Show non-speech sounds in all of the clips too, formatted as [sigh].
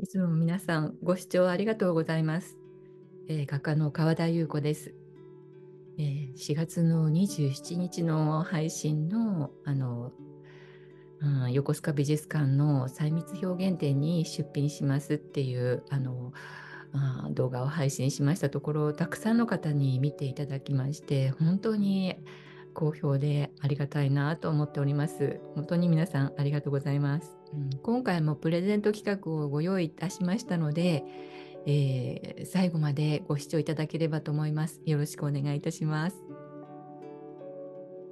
いつも皆さんご視聴ありがとうございます。えー、画家の川田優子です。えー、4月の27日の配信のあの、うん、横須賀美術館の細密表現展に出品しますっていうあのあ動画を配信しましたところたくさんの方に見ていただきまして本当に好評でありがたいなと思っております。本当に皆さんありがとうございます。うん、今回もプレゼント企画をご用意いたしましたので、えー、最後までご視聴いただければと思います。よろしくお願いいたします。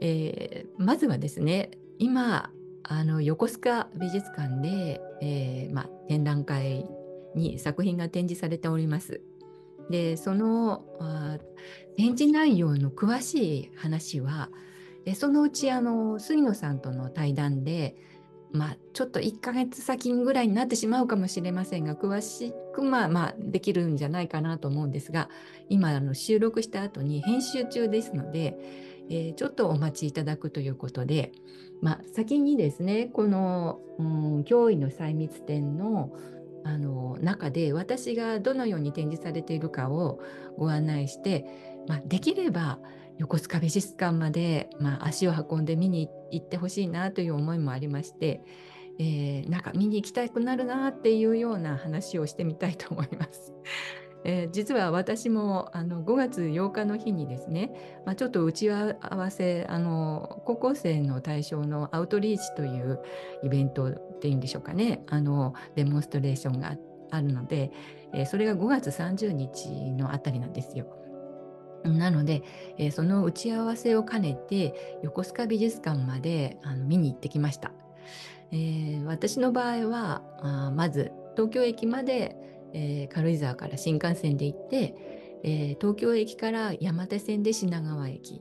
えー、まずはですね、今、あの横須賀美術館で、えー、ま展覧会に作品が展示されております。でその展示内容の詳しい話はそのうちあの杉野さんとの対談でまあ、ちょっと1ヶ月先ぐらいになってしまうかもしれませんが詳しく、まあ、まあできるんじゃないかなと思うんですが今あの収録した後に編集中ですので、えー、ちょっとお待ちいただくということで、まあ、先にですねこの、うん、脅威の細密展のあの中で私がどのように展示されているかをご案内して、まあ、できれば横須賀美術館まで、まあ、足を運んで見に行ってほしいなという思いもありまして、えー、なんか見に行きたくなるなっていうような話をしてみたいと思います。[laughs] えー、実は私もあの5月8日の日にですね、まあ、ちょっと打ち合わせあの高校生の対象のアウトリーチというイベントっていうんでしょうかねあのデモンストレーションがあるので、えー、それが5月30日のあたりなんですよ。なので、えー、その打ち合わせを兼ねて横須賀美術館まであの見に行ってきました。えー、私の場合はあまず東京駅まで、えー、軽井沢から新幹線で行って、えー、東京駅から山手線で品川駅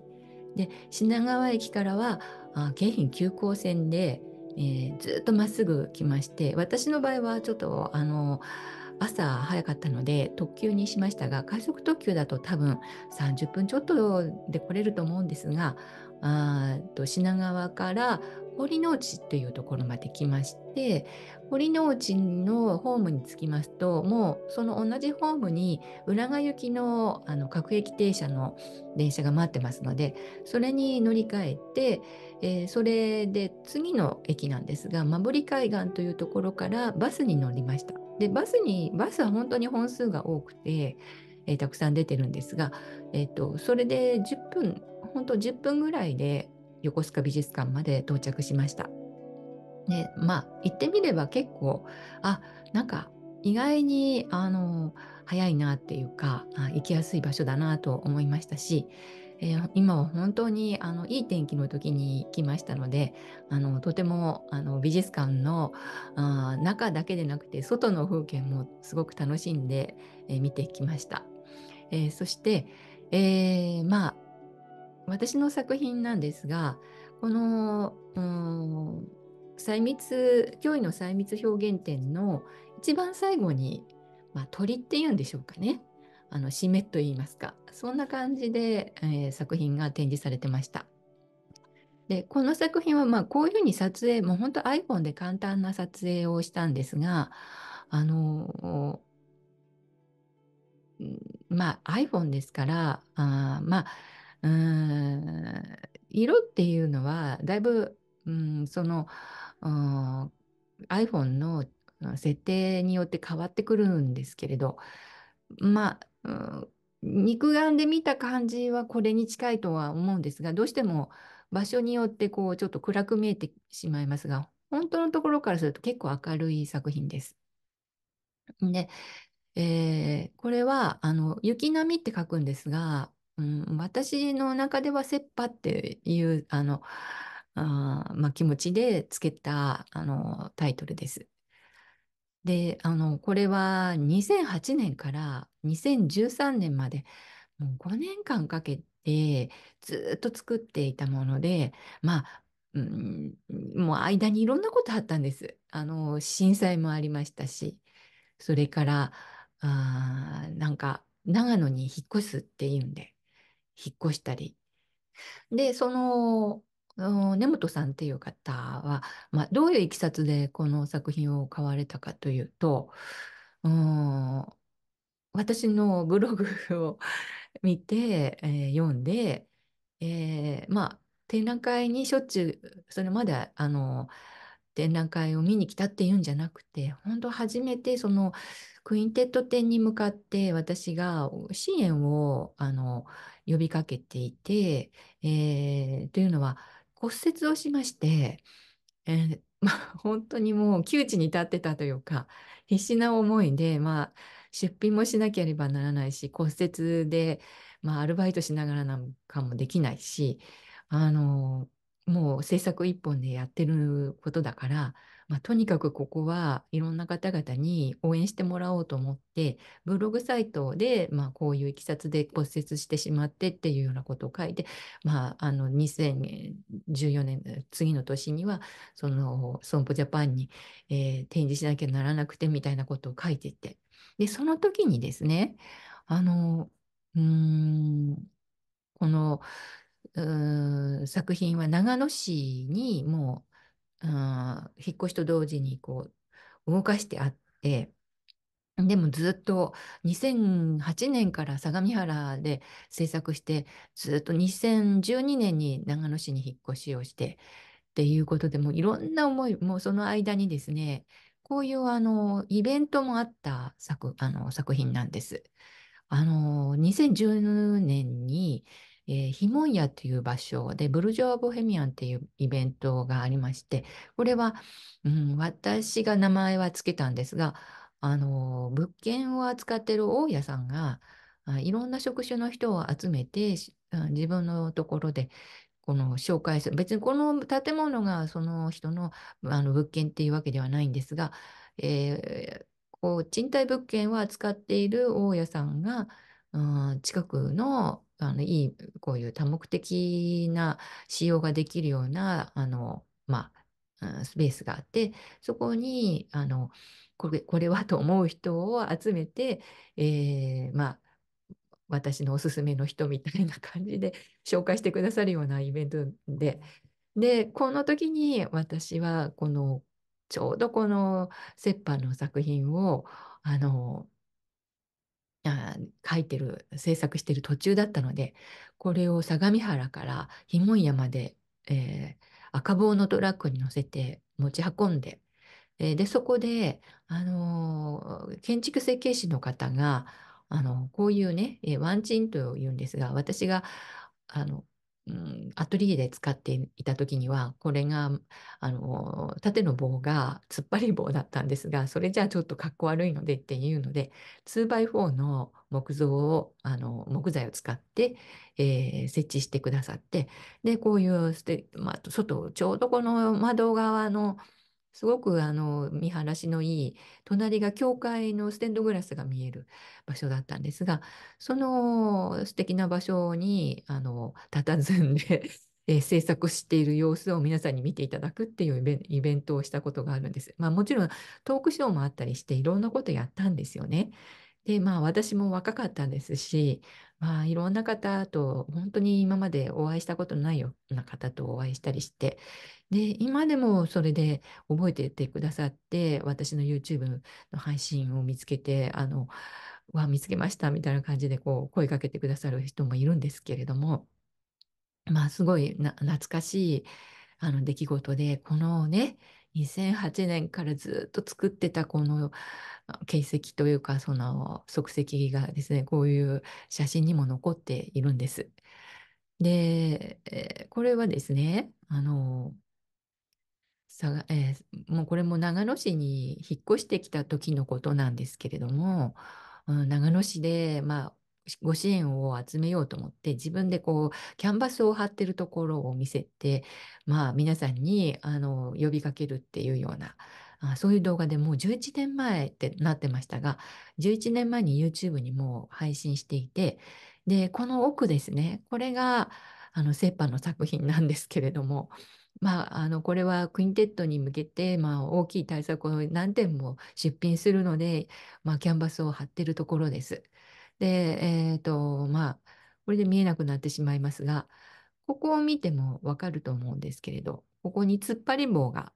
で品川駅からはあ京浜急行線で、えずっとまっすぐ来まして私の場合はちょっとあのー朝早かったので特急にしましたが快速特急だと多分30分ちょっとで来れると思うんですがあと品川から堀之内というところまで来まして堀之内のホームに着きますともうその同じホームに浦賀行きのあの各駅停車の電車が待ってますのでそれに乗り換えて、えー、それで次の駅なんですが守り海岸というところからバスに乗りました。でバスにバスは本当に本数が多くて、えー、たくさん出てるんですが、えーと、それで10分本当10分ぐらいで横須賀美術館まで到着しました。でまあ行ってみれば結構あなんか意外にあの早いなっていうか行きやすい場所だなと思いましたしえー、今は本当にあのいい天気の時に来ましたのであのとてもあの美術館のあ中だけでなくて外の風景もすごく楽しんで、えー、見てきました、えー、そして、えまあ私の作品なんですがこの細密脅威の細密表現展の一番最後に、まあ、鳥っていうんでしょうかねあのめといいますかそんな感じで、えー、作品が展示されてました。でこの作品はまあこういうふうに撮影もうほんと iPhone で簡単な撮影をしたんですがあのまあ iPhone ですからあまあうん色っていうのはだいぶ、うん、その iPhone の設定によって変わってくるんですけれどまあうん、肉眼で見た感じはこれに近いとは思うんですが、どうしても場所によってこうちょっと暗く見えてしまいますが、本当のところからすると結構明るい作品です。で、えー、これはあの雪波って書くんですが、うん、私の中では切羽っていうあのあ、まあ、気持ちでつけたあのタイトルです。で、あの、これは2008年から2013年までもう5年間かけてずっと作っていたもので、まあ、うん、もう間にいろんなことあったんです。あの、震災もありましたし、それから、あなんか、長野に引っ越すっていうんで、引っ越したり。で、その、根本さんっていう方は、まあ、どういういきさつでこの作品を買われたかというと、うん、私のブログを見て、[laughs] えー、読んで、えー、まあ展覧会にしょっちゅうそれまであの展覧会を見に来たっていうんじゃなくて本当初めてそのクインテット展に向かって私が支援をあの呼びかけていて、えー、というのは骨折をしまして、えー [laughs] まあ、本当にもう窮地に立ってたというか必死な思いで、まあ、出品もしなければならないし骨折で、まあ、アルバイトしながらなんかもできないしあのもう制作一本でやってることだから、まあ、とにかくここはいろんな方々に応援してもらおうと思ってブログサイトで、まあ、こういういきさつで骨折してしまってっていうようなことを書いて、まあ、あの2014年次の年にはその損保ジャパンに、えー、展示しなきゃならなくてみたいなことを書いていってで、その時にですね、あの、うん、この、作品は長野市にもう、引っ越しと同時にこう動かしてあって、でもずっと2008年から相模原で制作して、ずっと2012年に長野市に引っ越しをして、っていうことでもういろんな思い、もうその間にですね、こういうあのイベントもあった作あの作品なんです。あの2010年に、えー、ヒモンヤという場所でブルジョア・ボヘミアンというイベントがありましてこれは、うん、私が名前は付けたんですがあの物件を扱ってる大家さんがいろんな職種の人を集めて自分のところでこの紹介する。別にこの建物がその人のあの物件っていうわけではないんですが、えー、こう賃貸物件を扱っている大家さんが、うん、近くのあのいいこういう多目的な使用ができるようなあの、まあ、スペースがあってそこにあのこれこれはと思う人を集めて、えーまあ、私のおすすめの人みたいな感じで [laughs] 紹介してくださるようなイベントで。で、この時に私はこのちょうどこの折半の作品をあの書いてる制作してる途中だったのでこれを相模原から紐井山で、えー、赤棒のトラックに乗せて持ち運んで、えー、でそこで、あのー、建築設計士の方があのこういうね、えワンチンというんですが私があの、うん、アトリエで使っていた時にはこれがあの縦の棒が突っ張り棒だったんですがそれじゃあちょっとかっこ悪いのでっていうので 2x4 の木造をあの木材を使って、えー、設置してくださってでこういう、まあ、外ちょうどこの窓側のすごくあの見晴らしのいい隣が教会のステンドグラスが見える場所だったんですがその素敵な場所にあの佇んで [laughs] え制作している様子を皆さんに見ていただくっていうイベントをしたことがあるんです。まあ、もちろんトークショーもあったりしていろんなことやったんですよね。でまあ私も若かったですしまあ、いろんな方と、本当に今までお会いしたことないような方とお会いしたりして、で、今でもそれで覚えててくださって、私の YouTube の配信を見つけて、あの、わ、見つけましたみたいな感じでこう声かけてくださる人もいるんですけれども、まあ、すごい懐かしいあの出来事で、このね、2008年からずっと作ってたこの形跡というかその足跡がですねこういう写真にも残っているんです。で、えこれはですねあのさ、えー、もうこれも長野市に引っ越してきた時のことなんですけれども、うん、長野市で、まあ、ご支援を集めようと思って自分でこうキャンバスを張ってるところを見せてまあ皆さんにあの呼びかけるっていうようなあそういう動画でもう11年前ってなってましたが11年前に YouTube にもう配信していてでこの奥ですねこれがあのセッパの作品なんですけれどもまあ、あのこれはクインテッドに向けて、まあ、大きい対策を何点も出品するので、まあ、キャンバスを張ってるところです。で、えっ、ー、と、まあ、これで見えなくなってしまいますが、ここを見てもわかると思うんですけれど、ここに突っ張り棒が、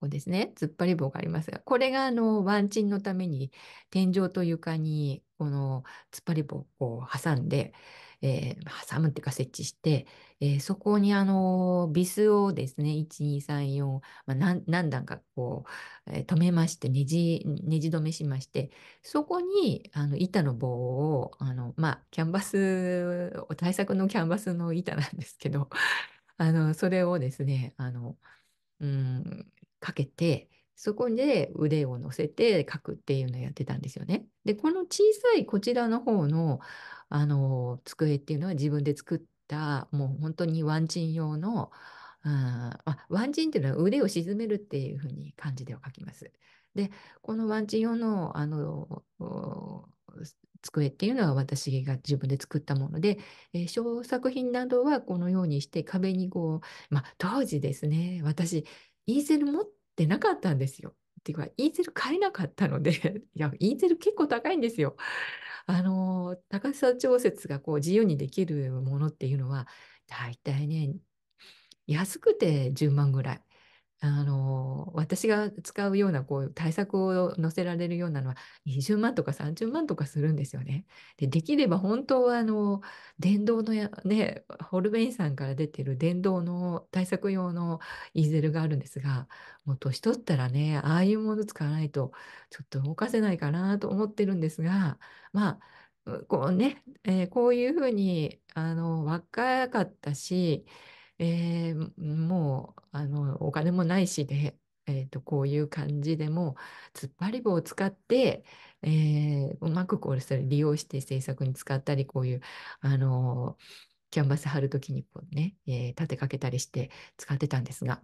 ここですね、突っ張り棒がありますが、これがあの、ワンチンのために天井と床に、この突っ張り棒を挟んで、えー、挟むっていうか設置して、えー、そこにあのビスをですね1234、まあ、何何段かこう、えー、めましてねじねじ止めしましてそこにあの板の棒をあのまあキャンバス対策のキャンバスの板なんですけど [laughs] あのそれをですねあの、うん、かけてそこで腕を乗せて書くっていうのをやってたんですよね。で、この小さいこちらの方の、あの机っていうのは自分で作ったもう本当にワンチン用の、うん、あワンチンっていうのは腕を沈めるっていうふうに漢字では書きます。でこのワンチン用のあの机っていうのは私が自分で作ったもので、えー、小作品などはこのようにして壁にこう、まあ、当時ですね私イーゼル持ってなかったんですよ。っていうかイーゼル買えなかったので [laughs] いやイーゼル結構高いんですよ。あの高さ調節がこう自由にできるものっていうのは大体ね安くて10万ぐらいあの私が使うようなこう対策を載せられるようなのは20万とか30万とかするんですよね。でできれば本当はあの電動のや、ね、ホルベインさんから出てる電動の対策用のイーゼルがあるんですがもう年取ったらねああいうもの使わないとちょっと動かせないかなと思ってるんですがまあこうね、えー、こういうふうにあの若かったしえー、もうあのお金もないしで、えーと、こういう感じでも突っ張り棒を使って、えー、うまくこうそれ利用して制作に使ったりこういうあのキャンバス貼る時にこうね、えー、立てかけたりして使ってたんですが、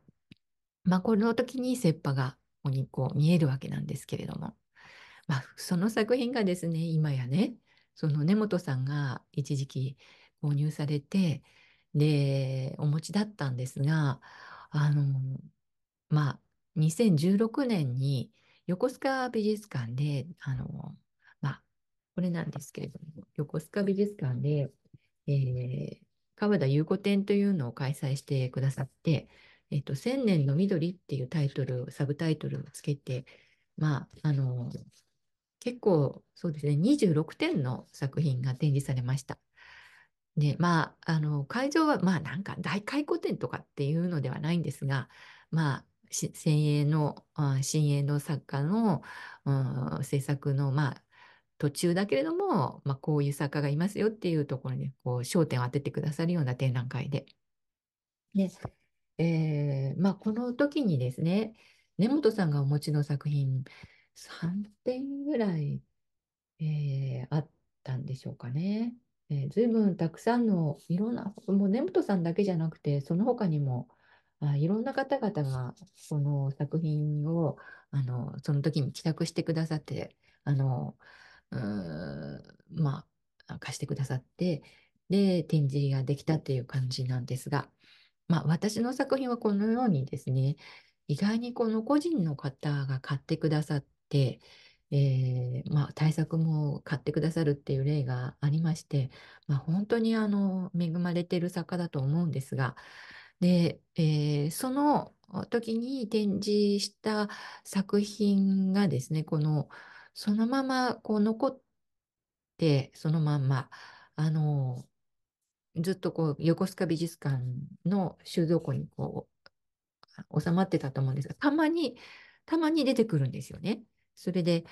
まあ、この時に切羽がここにこう見えるわけなんですけれども、まあ、その作品がですね今やねその根本さんが一時期購入されてで、お持ちだったんですが、あの、まあ、2016年に横須賀美術館で、あの、まあ、これなんですけれども、横須賀美術館で、えー、川田優子展というのを開催してくださって、えっ、ー、と、千年の緑っていうタイトル、サブタイトルをつけて、まあ、あの、結構、そうですね、26点の作品が展示されました。で、まあ、あの、会場は、まあ、なんか大回顧展とかっていうのではないんですが、まあ、先鋭の、新鋭の作家の、うん、制作の、まあ、途中だけれども、まあ、こういう作家がいますよっていうところに、こう、焦点を当ててくださるような展覧会で。で、えー、まあ、この時にですね、根本さんがお持ちの作品、3点ぐらい、えー、あったんでしょうかね。えー、随分たくさんのいろんな、もう根本さんだけじゃなくて、その他にも、あいろんな方々がこの作品をあのその時に帰宅してくださってあのまあ貸してくださってで展示ができたっていう感じなんですが、まあ、私の作品はこのようにですね意外にこの個人の方が買ってくださってえー、まあ、対策も買ってくださるっていう例がありまして、まあ、本当にあの恵まれてる作家だと思うんですがで、えー、その時に展示した作品がですねこのそのままこう残ってそのまんまあのずっとこう横須賀美術館の収蔵庫にこう収まってたと思うんですがたまにたまに出てくるんですよね。それで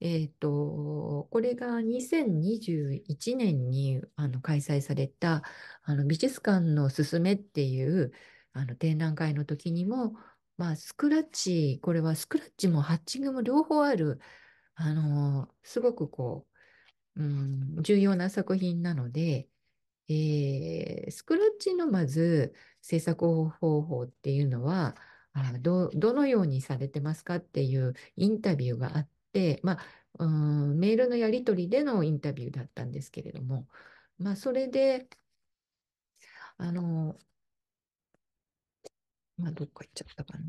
えー、と、これが2021年にあの開催されたあの美術館のすすめっていうあの展覧会の時にも、まあ、スクラッチ、これはスクラッチもハッチングも両方ある、あの、すごくこう、うん、重要な作品なので、えー、スクラッチのまず制作方法っていうのは、どどのようにされてますかっていうインタビューがあって。、まあ、うんメールのやり取りでのインタビューだったんですけれども、まあ、それで、あの、まあ、どっか行っちゃったかな。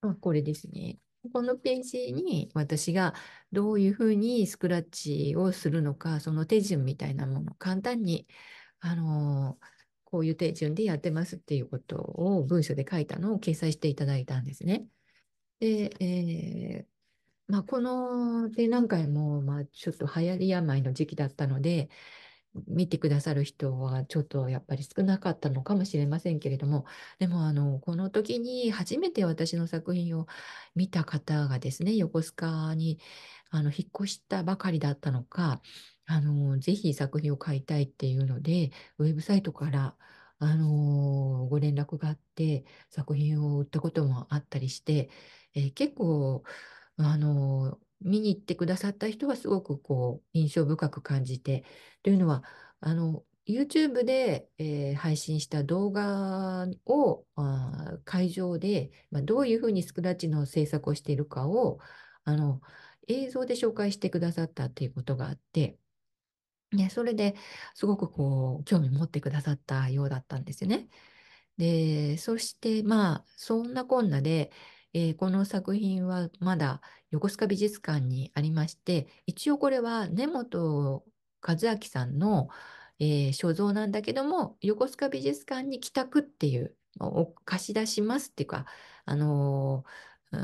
まあ、これですね。このページに私がどういうふうにスクラッチをするのか、その手順みたいなもの、簡単に、あのこういう手順でやってますっていうことを文章で書いたのを掲載していただいたんですね。で、えー、まあ、この展覧会も、まあ、ちょっと流行り病の時期だったので、見てくださる人はちょっとやっぱり少なかったのかもしれませんけれども、でもあの、この時に初めて私の作品を見た方がですね、横須賀にあの、引っ越したばかりだったのか、あの、ぜひ作品を買いたいっていうので、ウェブサイトから、あのご連絡があって、作品を売ったこともあったりして、えー、結構、あの、見に行ってくださった人はすごくこう、印象深く感じて、というのは、あの、YouTube で、えー、配信した動画をあ会場で、まあ、どういうふうにスクラッチの制作をしているかをあの映像で紹介してくださったということがあって、ね、それですごくこう興味持ってくださったようだったんですよね。でそしてまあそんなこんなでえー、この作品はまだ横須賀美術館にありまして、一応これは根本和明さんの、えー、所蔵なんだけども、横須賀美術館に帰宅っていう、貸し出しますっていうか、あのー、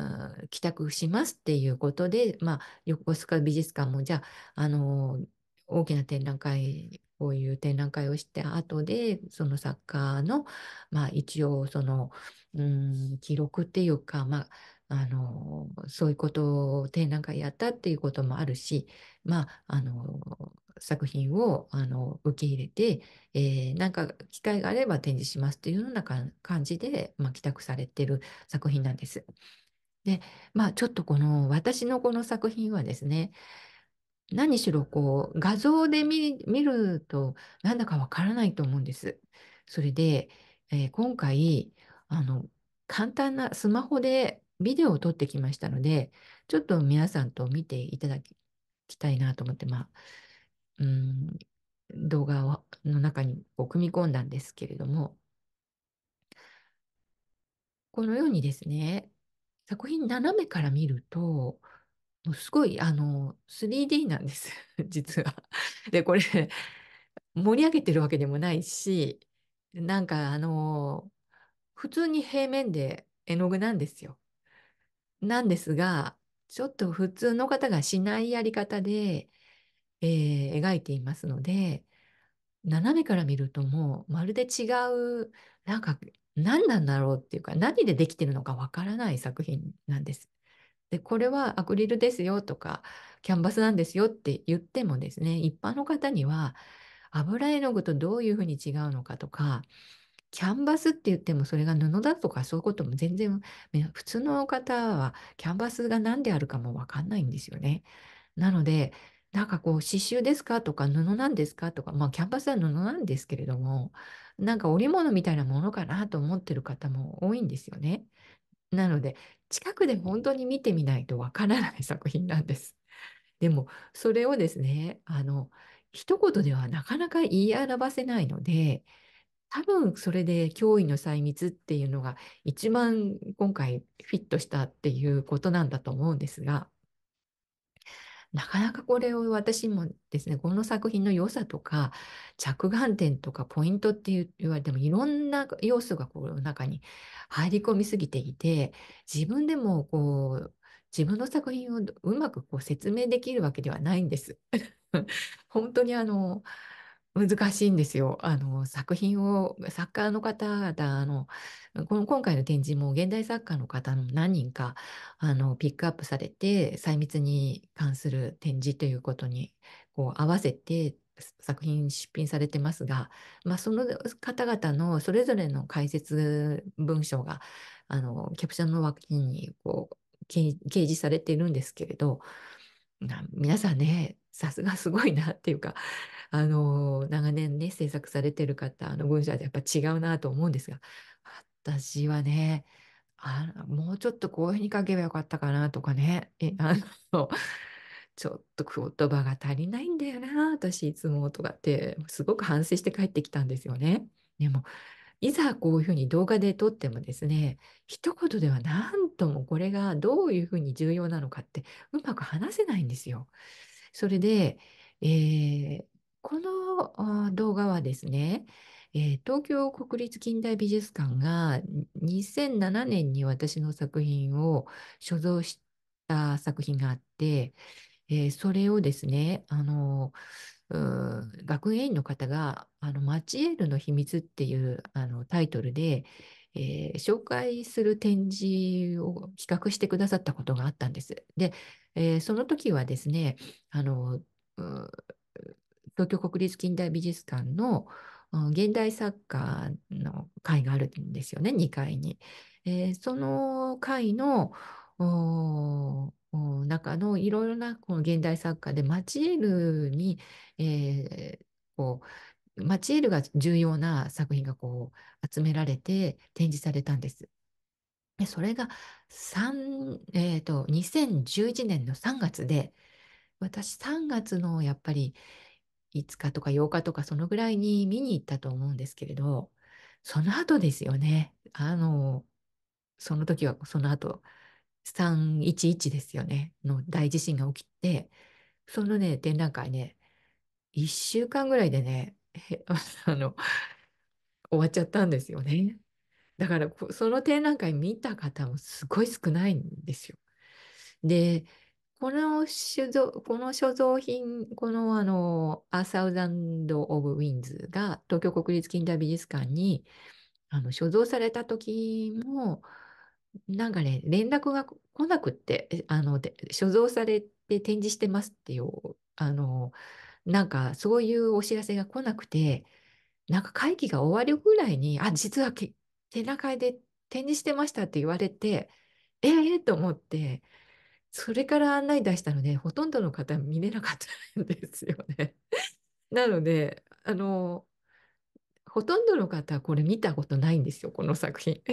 う帰宅しますっていうことで、まあ、横須賀美術館もじゃあ、あのー、大きな展覧会こういう展覧会をした後で、その作家の、まあ一応その、うん、記録っていうか、まあ、あの、そういうことを展覧会やったっていうこともあるし、まあ、あの、作品をあの受け入れて、えー、なんか機会があれば展示しますというような感じで、まあ、帰宅されてる作品なんです。で、まあちょっとこの私のこの作品はですね、何しろこう画像で見るとなんだかわからないと思うんです。それで、えー、今回あの簡単なスマホでビデオを撮ってきましたのでちょっと皆さんと見ていただきたいなと思って、まあ、うん動画の中にこう組み込んだんですけれどもこのようにですね作品斜めから見るとすごい、あの、3D なんです、[laughs] 実は。で、これ、盛り上げてるわけでもないし、なんか、あの、普通に平面で絵の具なんですよ。なんですが、ちょっと普通の方がしないやり方で、えー、描いていますので、斜めから見るともうまるで違う、なんか何なんだろうっていうか、何でできてるのかわからない作品なんです。でこれはアクリルですよとかキャンバスなんですよって言ってもですね一般の方には油絵の具とどういうふうに違うのかとかキャンバスって言ってもそれが布だとかそういうことも全然普通の方はキャンバスが何であるかも分かんないんですよね。なのでなんかこう刺繍ですかとか布なんですかとかまあキャンバスは布なんですけれどもなんか織物みたいなものかなと思ってる方も多いんですよね。なので、近くで本当に見てみないとわからない [laughs] 作品なんです。でも、それをですね、あの、一言ではなかなか言い表せないので、多分それで脅威の細密っていうのが一番今回フィットしたっていうことなんだと思うんですが、なかなかこれを私もですね、この作品の良さとか、着眼点とかポイントって言われても、いろんな要素がこの中に入り込みすぎていて、自分でもこう、自分の作品をうまくこう説明できるわけではないんです。[laughs] 本当にあの、難しいんですよ。あの作品を作家の方々のこの今回の展示も現代作家の方の何人かあのピックアップされて細密に関する展示ということにこう合わせて作品出品されてますが、まあ、その方々のそれぞれの解説文章があのキャプションの脇にこう掲示されているんですけれど皆さんねさすがすごいなっていうかあの長年ね制作されてる方の文章はやっぱ違うなと思うんですが私はねあもうちょっとこういうふうに書けばよかったかなとかねえあの [laughs] ちょっと言葉が足りないんだよな私いつもとかってすごく反省して帰ってきたんですよね。でもいざこういうふうに動画で撮ってもですね一言では何ともこれがどういうふうに重要なのかってうまく話せないんですよ。それで、えー、この動画はですね、えー、東京国立近代美術館が2007年に私の作品を所蔵した作品があって、えー、それをですね、あの学芸員の方が「あのマチエールの秘密」っていうあのタイトルで、えー、紹介する展示を企画してくださったことがあったんです。で、えー、その時はですねあの東京国立近代美術館の現代作家の会があるんですよね、2階に。えー、その会の中のいろいろなこの現代作家でマチエルに、えー、こうマチエルが重要な作品がこう集められて展示されたんです。でそれがえーと2011年の3月で私3月のやっぱり5日とか8日とかそのぐらいに見に行ったと思うんですけれど、その後ですよね。あの、その時はその後、311ですよね、の大地震が起きて、そのね、展覧会ね、1週間ぐらいでね、[laughs] あの、終わっちゃったんですよね。だから、その展覧会見た方もすごい少ないんですよ。で、このこの所蔵品、このあの、アサウザンド・オブ・ウィンズが東京国立近代美術館にあの所蔵された時も、なんかね、連絡が来なくって、あの、で所蔵されて展示してますっていう、あの、なんかそういうお知らせが来なくて、なんか会議が終わるぐらいに、あ、実は展覧会で展示してましたって言われて、ええー、と思って、それから案内出したのね、ほとんどの方見れなかったんですよね。[laughs] なので、あの、ほとんどの方これ見たことないんですよ、この作品。[laughs]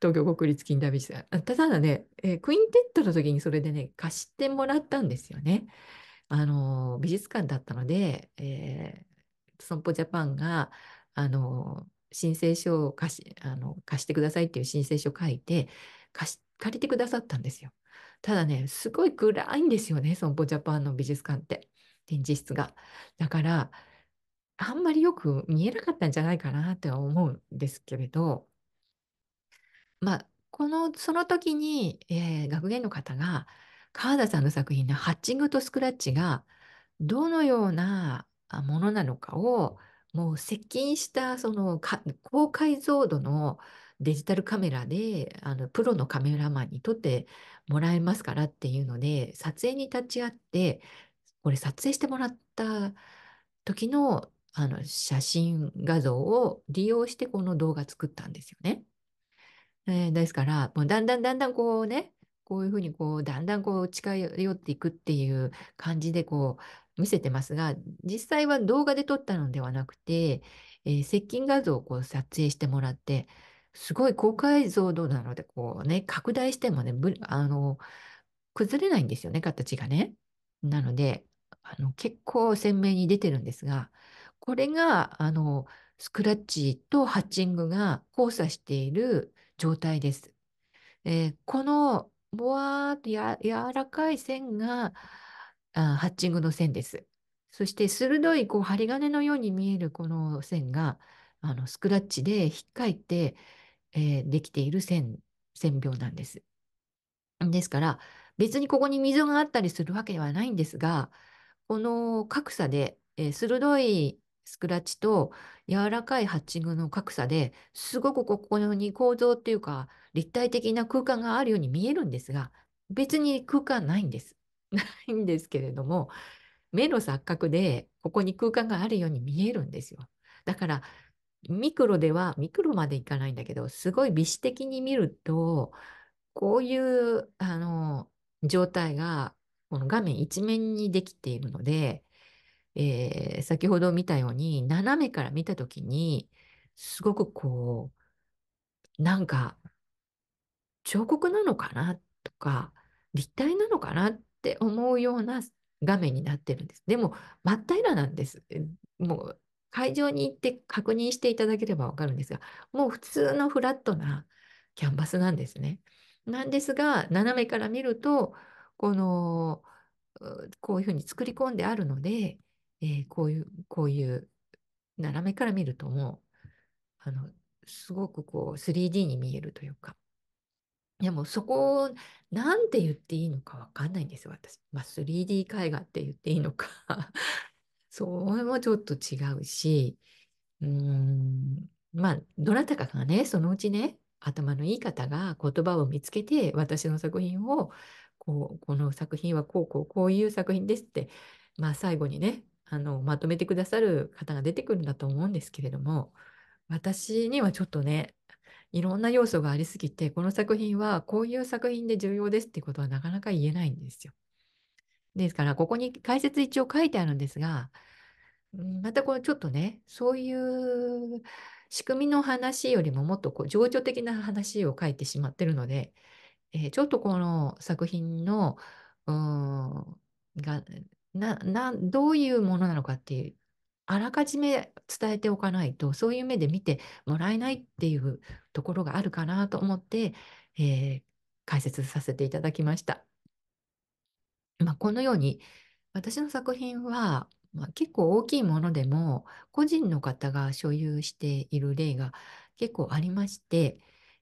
東京国立近代美術館。ただね、えー、クインテッドの時にそれでね、貸してもらったんですよね。あの、美術館だったので、えー、損保ジャパンが、あの、申請書を貸し、あの、貸してくださいっていう申請書を書いて、貸し、借りてくださったんですよ。ただね、すごい暗いんですよね、損保ジャパンの美術館って、展示室が。だから、あんまりよく見えなかったんじゃないかなとは思うんですけれど、まあ、この、その時に、えー、学芸の方が、川田さんの作品のハッチングとスクラッチが、どのようなものなのかを、もう接近したその高解像度のデジタルカメラであのプロのカメラマンに撮ってもらえますからっていうので撮影に立ち会ってこれ撮影してもらった時のあの写真画像を利用してこの動画作ったんですよね。えー、ですからもうだんだんだんだんこうねこういうふうにこうだんだんこう近寄っていくっていう感じでこう見せてますが実際は動画で撮ったのではなくて、えー、接近画像をこう撮影してもらってすごい高解像度なので、こうね、拡大してもね、ぶあの、崩れないんですよね、形がね。なので、あの、結構鮮明に出てるんですが、これが、あの、スクラッチとハッチングが交差している状態です。えー、この、ぼわーっとや柔らかい線があハッチングの線です。そして鋭いこう針金のように見えるこの線があのスクラッチで引っかいてえー、できている線、線病なんです。ですから、別にここに溝があったりするわけではないんですが、この格差で、えー、鋭いスクラッチと柔らかいハッチングの格差ですごくここに構造っていうか立体的な空間があるように見えるんですが別に空間ないんです。[laughs] ないんですけれども目の錯覚でここに空間があるように見えるんですよ。だからミクロでは、ミクロまでいかないんだけど、すごい美視的に見ると、こういうあの状態がこの画面一面にできているので、えー、先ほど見たように斜めから見た時にすごくこうなんか彫刻なのかなとか立体なのかなって思うような画面になってるんです。でも真っ平らなんです。もう会場に行って確認していただければわかるんですが、もう普通のフラットなキャンバスなんですね。なんですが、斜めから見ると、この、こういうふうに作り込んであるので、えー、こういう、こういう、斜めから見るともう、あの、すごくこう 3D に見えるというか。でもそこを何て言っていいのかわかんないんですよ、私。まあ、3D 絵画って言っていいのかそれもちょっと違うし、うん、まあ、どなたかがね、そのうちね、頭のいい方が言葉を見つけて、私の作品を、こう、この作品はこうこうこういう作品ですって、まあ最後にね、あの、まとめてくださる方が出てくるんだと思うんですけれども、私にはちょっとね、いろんな要素がありすぎて、この作品はこういう作品で重要ですってことはなかなか言えないんですよ。ですから、ここに解説一応書いてあるんですが、またこれちょっとね、そういう仕組みの話よりももっとこう情緒的な話を書いてしまってるので、えー、ちょっとこの作品の、うん、がななどういうものなのかっていう、あらかじめ伝えておかないと、そういう目で見てもらえないっていうところがあるかなと思って、えー、解説させていただきました。まあ、このように私の作品は、まあ、結構大きいものでも個人の方が所有している例が結構ありまして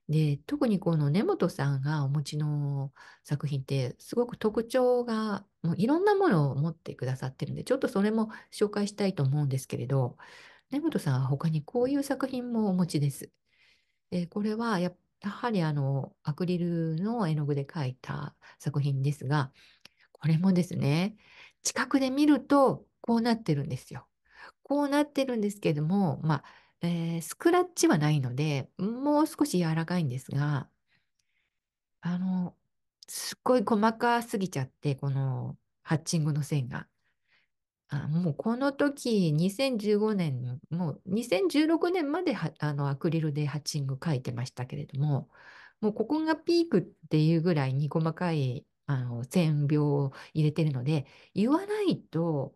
で特にこの根本さんがお持ちの作品ってすごく特徴がもういろんなものを持ってくださってるんでちょっとそれも紹介したいと思うんですけれど根本さんは他にこういう作品もお持ちです。えこれはやはりあのアクリルの絵の具で描いた作品ですがこれもですね、近くで見るとこうなってるんですよ。こうなってるんですけども、まあ、えー、スクラッチはないので、もう少し柔らかいんですが、あの、すっごい細かすぎちゃって、このハッチングの線が。あもうこの時、2015年、もう2016年まであのアクリルでハッチング書いてましたけれども、もうここがピークっていうぐらいに細かいあの、線描を入れてるので、言わないと、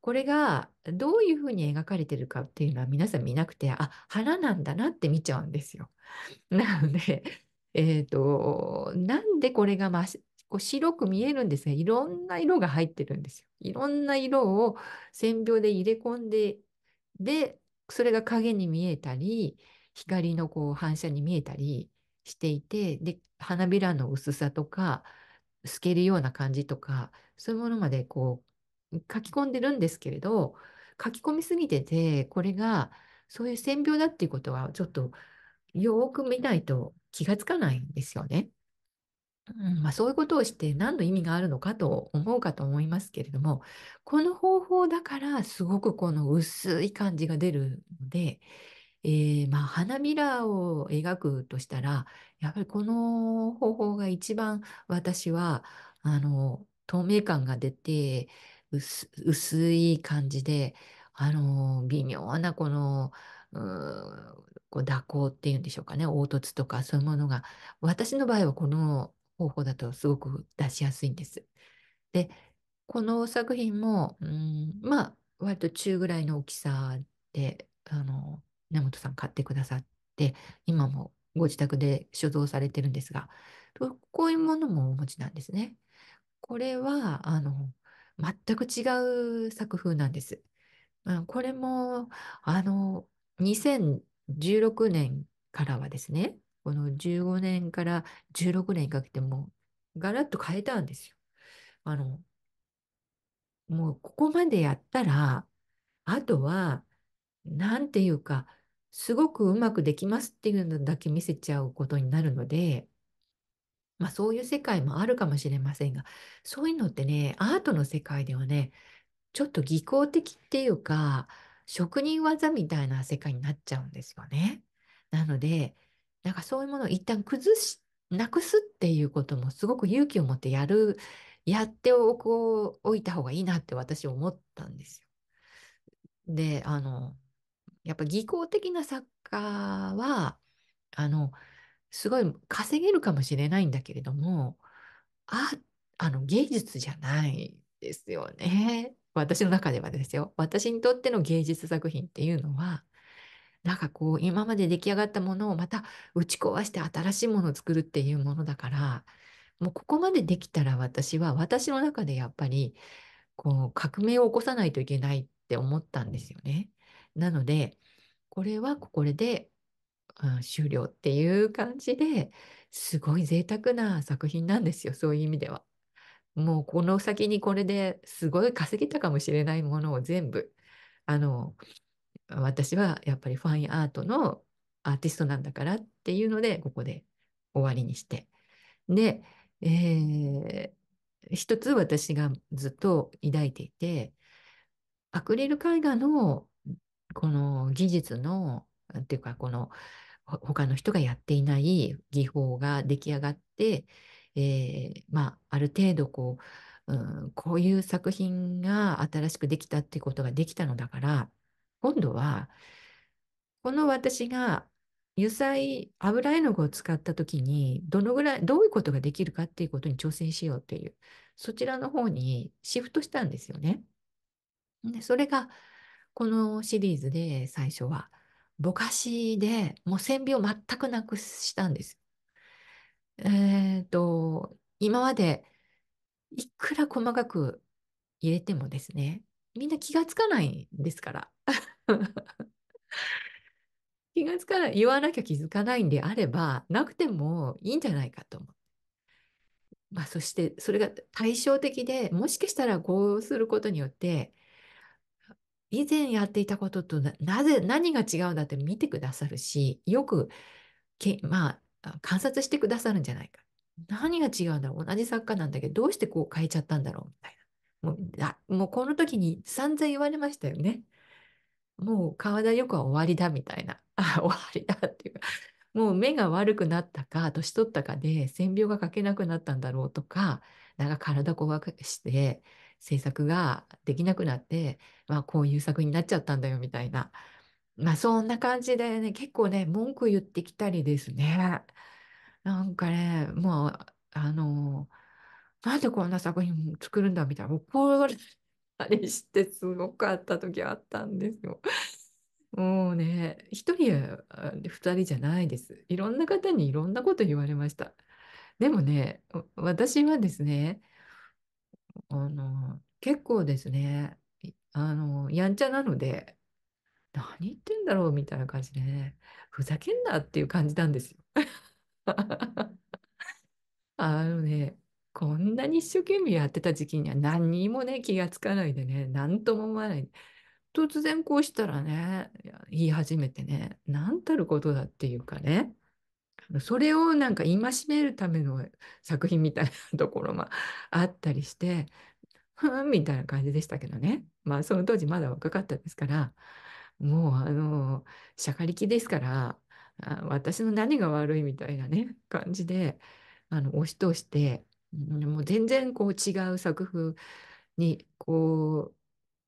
これがどういうふうに描かれてるかっていうのは皆さん見なくて、あ、花なんだなって見ちゃうんですよ。[laughs] なので、えっ、ー、と、なんでこれがまこう白く見えるんですが、いろんな色が入ってるんですよ。いろんな色を線描で入れ込んで、で、それが影に見えたり、光のこう反射に見えたりしていて、で、花びらの薄さとか、透けるような感じとか、そういうものまでこう、書き込んでるんですけれど、書き込みすぎてて、これが、そういう線病だっていうことは、ちょっと、よーく見ないと気がつかないんですよね。うんまあ、そういうことをして何の意味があるのかと思うかと思いますけれども、この方法だからすごくこの薄い感じが出るので、えー、まあ、花びらを描くとしたら、やっぱりこの方法が一番私は、あの、透明感が出て、薄薄い感じで、あの、微妙なこの、こう蛇行っていうんでしょうかね、凹凸とかそういうものが、私の場合はこの方法だとすごく出しやすいんです。で、この作品も、うん、まあ、割と中ぐらいの大きさで、あの、根本さん買ってくださって、今もご自宅で所蔵されてるんですが、こういうものもお持ちなんですね。これは、あの、全く違う作風なんです。うん、これも、あの、2016年からはですね、この15年から16年かけてもガラッと変えたんですよ。あの、もうここまでやったら、あとはなんていうか、すごくうまくできますっていうのだけ見せちゃうことになるので、まあそういう世界もあるかもしれませんが、そういうのってね、アートの世界ではね、ちょっと技巧的っていうか、職人技みたいな世界になっちゃうんですよね。なので、なんかそういうものを一旦崩し、なくすっていうこともすごく勇気を持ってやる、やっておこう、おいた方がいいなって私思ったんですよ。で、あの、やっぱ技巧的な作家は、あの、すごい稼げるかもしれないんだけれども、あ、あの芸術じゃないですよね。私の中ではですよ。私にとっての芸術作品っていうのは、なんかこう、今まで出来上がったものをまた打ち壊して新しいものを作るっていうものだから、もうここまでできたら私は、私の中でやっぱり、こう、革命を起こさないといけないって思ったんですよね。なので、これはこれで、うん、終了っていう感じですごい贅沢な作品なんですよ、そういう意味では。もうこの先にこれですごい稼げたかもしれないものを全部、あの、私はやっぱりファインアートのアーティストなんだからっていうので、ここで終わりにして。で、えー、一つ私がずっと抱いていて、アクリル絵画のこの技術の、っていうか、この、他の人がやっていない技法が出来上がって、えー、まあ、ある程度こう、うん、こういう作品が新しくできたっていうことができたのだから、今度は、この私が油彩、油絵の具を使った時に、どのぐらい、どういうことができるかっていうことに挑戦しようっていう、そちらの方にシフトしたんですよね。でそれが、このシリーズで最初は、ぼかしでもう線美を全くなくしたんです。えっ、と、今までいくら細かく入れてもですね、みんな気がつかないんですから。[laughs] 気がつかない、言わなきゃ気づかないんであれば、なくてもいいんじゃないかと思って。まあ、そして、それが対照的で、もしかしたらこうすることによって、以前やっていたこととなぜ、何が違うんだって見てくださるし、よくけ、まあ、観察してくださるんじゃないか。何が違うんだろう同じ作家なんだけど、どうしてこう変えちゃったんだろうみたいな。もう、だもうこの時に散々言われましたよね。もう体よくは終わりだみたいな。[laughs] あ、終わりだっていう。かもう目が悪くなったか、年取ったかで、線病が書けなくなったんだろうとか、なんか体怖くして、制作ができなくなって、まあ、こういう作品になっちゃったんだよみたいな、まあ、そんな感じでね結構ね文句言ってきたりですねなんかねもうあのなんでこんな作品作るんだみたいな怒られたりしてすごかった時あったんですよ。もうね、一人や二人じゃないです。いろんな方にいろんなこと言われました。でもね、私はですね、あの、結構ですね、あの、やんちゃなので、何言ってんだろうみたいな感じでね、ふざけんなっていう感じなんですよ。[laughs] あのね、こんなに一生懸命やってた時期には何にもね、気がつかないでね、何とも思わない。突然こうしたらね、言い始めてね、何たることだっていうかね。それをなんか戒めるための作品みたいなところもあったりしてふんみたいな感じでしたけどねまあその当時まだ若かったですからもうあのしゃかりきですから私の何が悪いみたいなね感じであの押し通してもう全然こう違う作風にこう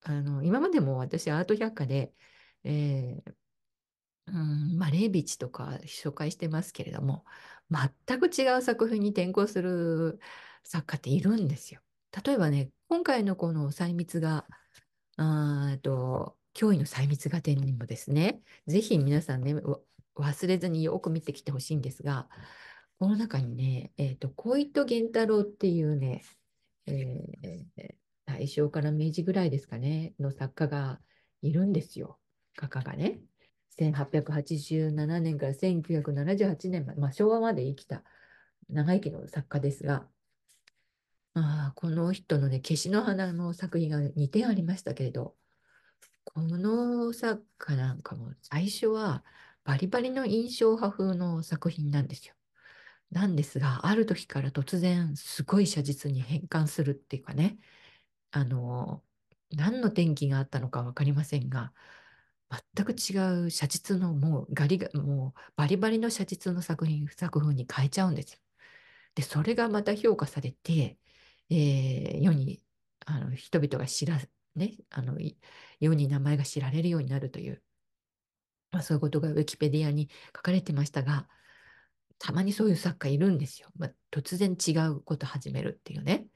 あの今までも私アート百科で、えー、うんまあ、レービッチとか紹介してますけれども、全く違う作品に転向する作家っているんですよ。例えばね、今回のこの細密が、あと、脅威の細密画展にもですね、ぜひ皆さんね、忘れずによく見てきてほしいんですが、この中にね、えっ、ー、と、小糸源太郎っていうね、えー、大正から明治ぐらいですかね、の作家がいるんですよ。画家がね。1887年から1978年まで、まあ、昭和まで生きた長生きの作家ですが、あこの人のね、消しの花の作品が2点ありましたけれど、この作家なんかも最初はバリバリの印象派風の作品なんですよ。なんですが、ある時から突然すごい写実に変換するっていうかね、あの、何の転機があったのか分かりませんが、全く違う写実のもうガリガもうバリバリの写実の作品作風に変えちゃうんですよ。でそれがまた評価されて、えー、世にあの人々が知らねあの世に名前が知られるようになるという、まあ、そういうことがウィキペディアに書かれてましたがたまにそういう作家いるんですよ。まあ、突然違うこと始めるっていうね。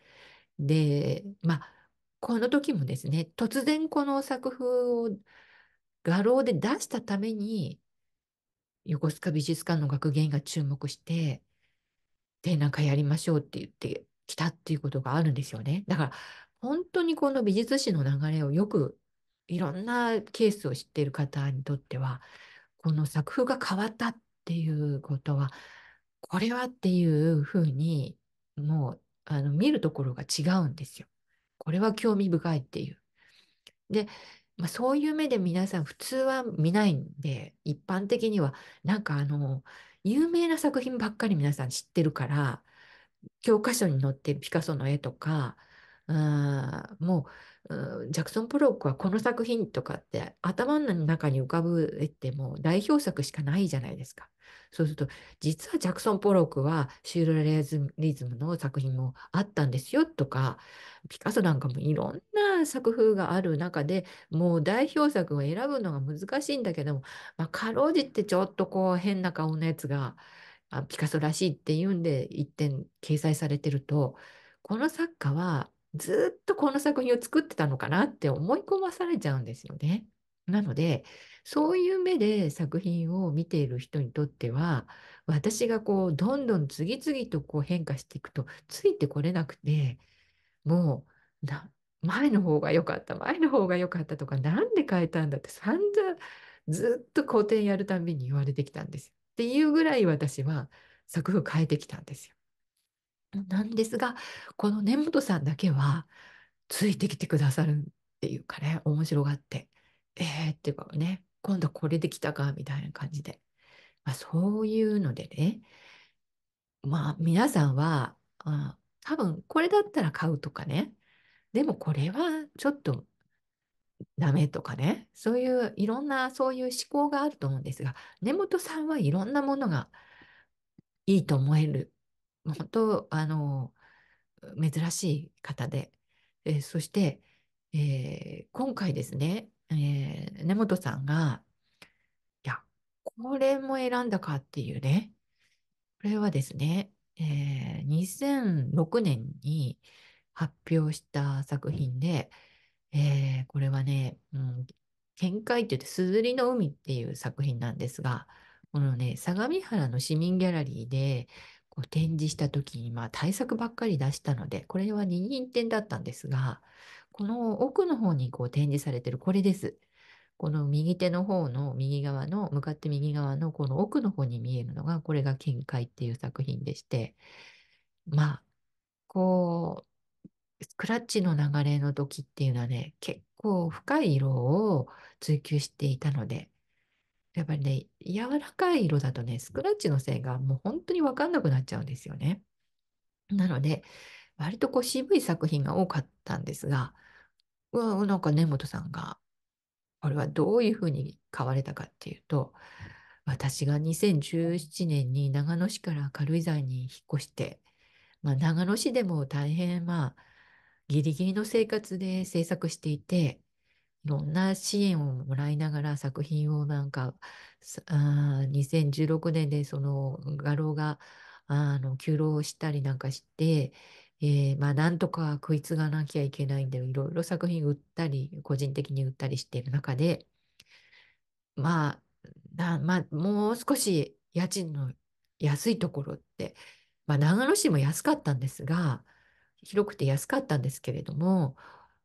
でまあこの時もですね突然この作風を画廊で出したために、横須賀美術館の学芸員が注目して、展覧会やりましょうって言ってきたっていうことがあるんですよね。だから、本当にこの美術史の流れをよく、いろんなケースを知っている方にとっては、この作風が変わったっていうことは、これはっていうふうに、もう、あの、見るところが違うんですよ。これは興味深いっていう。で、まあ、そういう目で皆さん普通は見ないんで一般的にはなんかあの有名な作品ばっかり皆さん知ってるから教科書に載ってるピカソの絵とかあもうジャクソン・ポロックはこの作品とかって頭の中に浮かぶ絵ってもう代表作しかないじゃないですか。そうすると、実はジャクソン・ポロックはシュールレアリズムの作品もあったんですよとか、ピカソなんかもいろんな作風がある中でもう代表作を選ぶのが難しいんだけども、まあ、かろうじてちょっとこう変な顔のやつがピカソらしいっていうんで一点掲載されてると、この作家はずっとこの作品を作ってたのかなって思い込まされちゃうんですよね。なので、そういう目で作品を見ている人にとっては、私がこう、どんどん次々とこう変化していくと、ついてこれなくて、もう、前の方が良かった、前の方が良かったとか、何で変えたんだって散々ずっと古典やるたびに言われてきたんですよ。っていうぐらい私は作風変えてきたんですよ。なんですが、この根本さんだけは、ついてきてくださるっていうかね、面白がって、えーっていうかね、今度これできたか、みたいな感じで。まあ、そういうのでね、まあ皆さんは、あ多分これだったら買うとかね、でもこれはちょっとダメとかね、そういういろんなそういう思考があると思うんですが、根本さんはいろんなものがいいと思える、本当、あの、珍しい方で、えそして、えー、今回ですね、えー、根本さんが、いや、これも選んだかっていうね、これはですね、えー、2006年に発表した作品で、えー、これはね、うん、見解って言って、すずりの海っていう作品なんですが、このね、相模原の市民ギャラリーでこう展示した時に、まあ、対策ばっかり出したので、これは二人展だったんですが、この奥の方にこう展示されてるこれです。この右手の方の右側の、向かって右側のこの奥の方に見えるのが、これが見解っていう作品でして、まあ、こう、スクラッチの流れの時っていうのはね、結構深い色を追求していたので、やっぱりね、柔らかい色だとね、スクラッチの線がもう本当にわかんなくなっちゃうんですよね。なので、割とこう渋い作品が多かったんですが、うなんか根本さんが、これはどういうふうに買われたかっていうと、私が2017年に長野市から軽井沢に引っ越して、まあ、長野市でも大変まあギリギリの生活で制作していていろんな支援をもらいながら作品をなんかあ2016年でその画廊があの休老したりなんかしてえー、まあ、なんとか食い継がなきゃいけないんだよ。いろいろ作品売ったり、個人的に売ったりしている中で、まあ、まあ、もう少し家賃の安いところって、まあ、長野市も安かったんですが、広くて安かったんですけれども、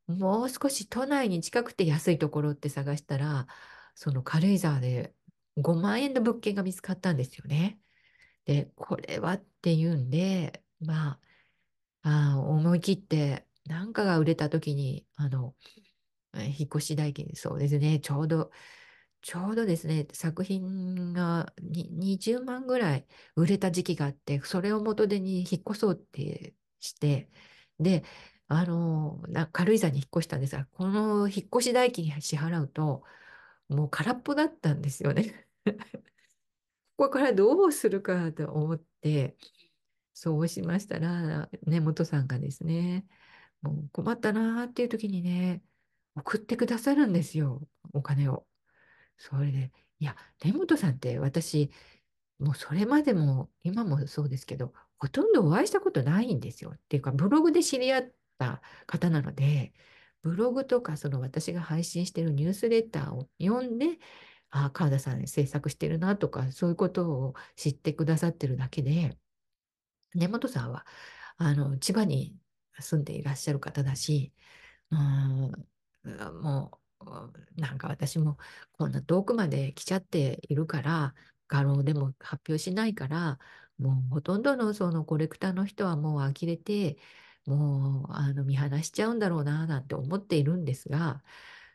もう少し都内に近くて安いところって探したら、その軽井沢で5万円の物件が見つかったんですよね。で、これはっていうんで、まあ、あ思い切って何かが売れた時にあの引っ越し代金そうですねちょうどちょうどですね作品が20万ぐらい売れた時期があってそれを元手に引っ越そうってしてであの軽井沢に引っ越したんですがこの引っ越し代金支払うともう空っぽだったんですよね。[laughs] ここからどうするかと思ってそうしましたら、根本さんがですね、もう困ったなーっていう時にね、送ってくださるんですよ、お金を。それで、いや、根本さんって私、もうそれまでも、今もそうですけど、ほとんどお会いしたことないんですよ。っていうか、ブログで知り合った方なので、ブログとか、その私が配信してるニュースレターを読んで、ああ、川田さん制作してるなとか、そういうことを知ってくださってるだけで、根本さんはあの千葉に住んでいらっしゃる方だし、うん、もうなんか私もこんな遠くまで来ちゃっているから画廊でも発表しないからもうほとんどのそのコレクターの人はもう呆れてもうあの見放しちゃうんだろうななんて思っているんですが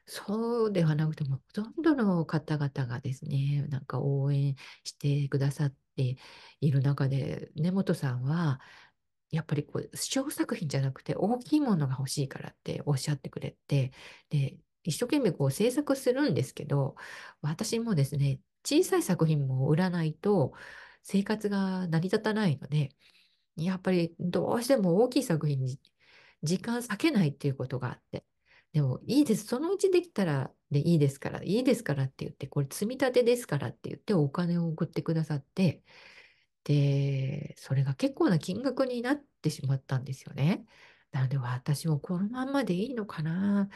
そうではなくてもほとんどの方々がですねなんか応援してくださっている中で根本さんはやっぱりこう視聴作品じゃなくて大きいものが欲しいからっておっしゃってくれてで一生懸命こう制作するんですけど私もですね小さい作品も売らないと生活が成り立たないのでやっぱりどうしても大きい作品に時間割けないっていうことがあってでもいいです。そのうちできたらでいいですから、いいですからって言って、これ積み立てですからって言ってお金を送ってくださって、で、それが結構な金額になってしまったんですよね。なので私もこのまんまでいいのかな。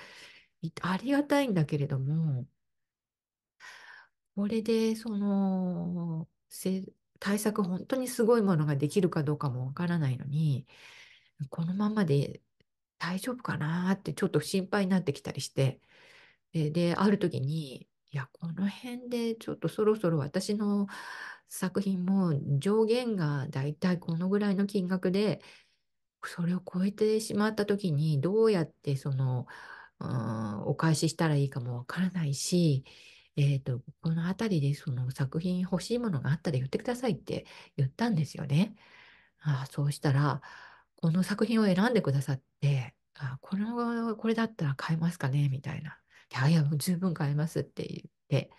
ありがたいんだけれども、これでその対策本当にすごいものができるかどうかもわからないのに、このままで大丈夫かなってちょっと心配になってきたりして、で、である時に、いや、この辺でちょっとそろそろ私の作品も上限がだいたいこのぐらいの金額で、それを超えてしまった時にどうやってその、うん、お返ししたらいいかもわからないし、えーと、とこの辺りでその作品欲しいものがあったら言ってくださいって言ったんですよね。あそうしたらこの作品を選んでくださって、あこのこれだったら買えますかねみたいな。いやいや、もう十分買えますって言って、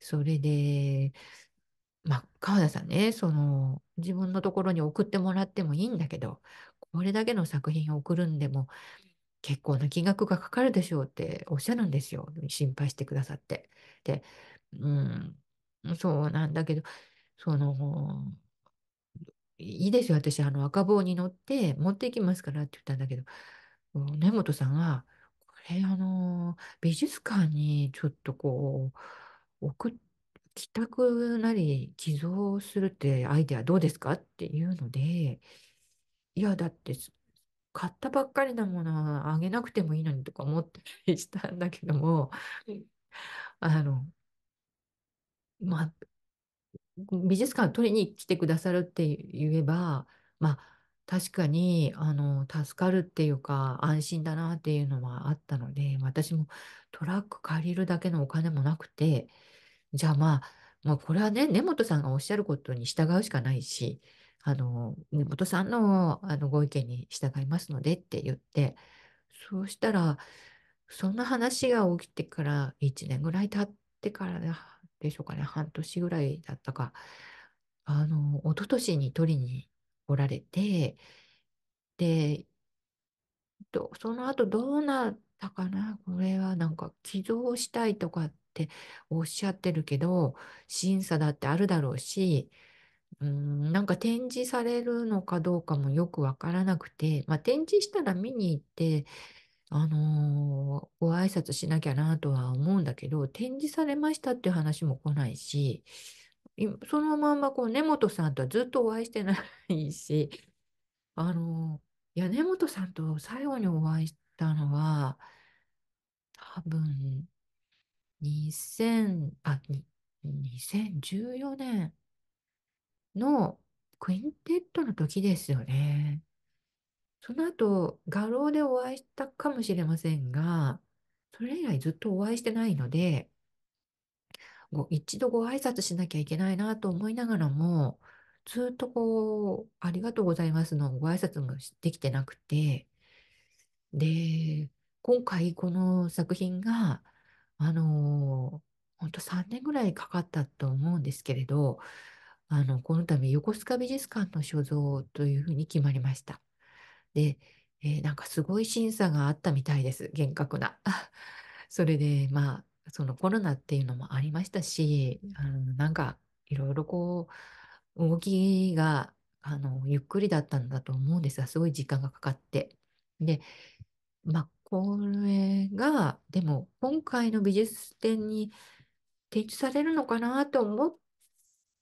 それで、まあ、川田さんね、その自分のところに送ってもらってもいいんだけど、これだけの作品を送るんでも結構な金額がかかるでしょうっておっしゃるんですよ。心配してくださって。で、うん、そうなんだけど、その、いいですよ、私、あの赤棒に乗って持っていきますからって言ったんだけど、根本さんは、これ、あの、美術館にちょっとこう、送って、帰宅なり寄贈するってアイデアどうですかっていうので、いや、だって、買ったばっかりなものあげなくてもいいのにとか思ったりしたんだけども、あの、まあ、美術館取りに来てくださるって言えば、まあ、確かに、あの、助かるっていうか、安心だなっていうのはあったので、私もトラック借りるだけのお金もなくて、じゃあまあ、まあ、これはね、根本さんがおっしゃることに従うしかないし、あの、根本さんの、あのご意見に従いますのでって言って、そうしたら、そんな話が起きてから1年ぐらい経ってからでしょうかね、半年ぐらいだったか、あの、一昨年に取りに来られて、で、とその後どうなったかな、これはなんか寄贈したいとかっておっしゃってるけど、審査だってあるだろうし、うん、なんか展示されるのかどうかもよくわからなくて、まあ、展示したら見に行って、あのー、ご挨拶しなきゃなとは思うんだけど、展示されましたっていう話も来ないし、そのまんまこう根本さんとはずっとお会いしてないし、[laughs] あのー、いや、根本さんと最後にお会いしたのは、多分、2000、あ、2014年のクインテットの時ですよね。その後、画廊でお会いしたかもしれませんが、それ以来ずっとお会いしてないので、ご一度ご挨拶しなきゃいけないなと思いながらも、ずっとこう、ありがとうございますのご挨拶もできてなくて、で、今回この作品が、あの、ほんと3年ぐらいかかったと思うんですけれど、あの、この度横須賀美術館の所蔵というふうに決まりました。で、えー、なんかすごい審査があったみたいです。厳格な。[laughs] それで、まあ、そのコロナっていうのもありましたし、あのなんかいろいろこう、動きがあのゆっくりだったんだと思うんですが、すごい時間がかかって。で、まあ、これが、でも今回の美術展に提出されるのかなと思っ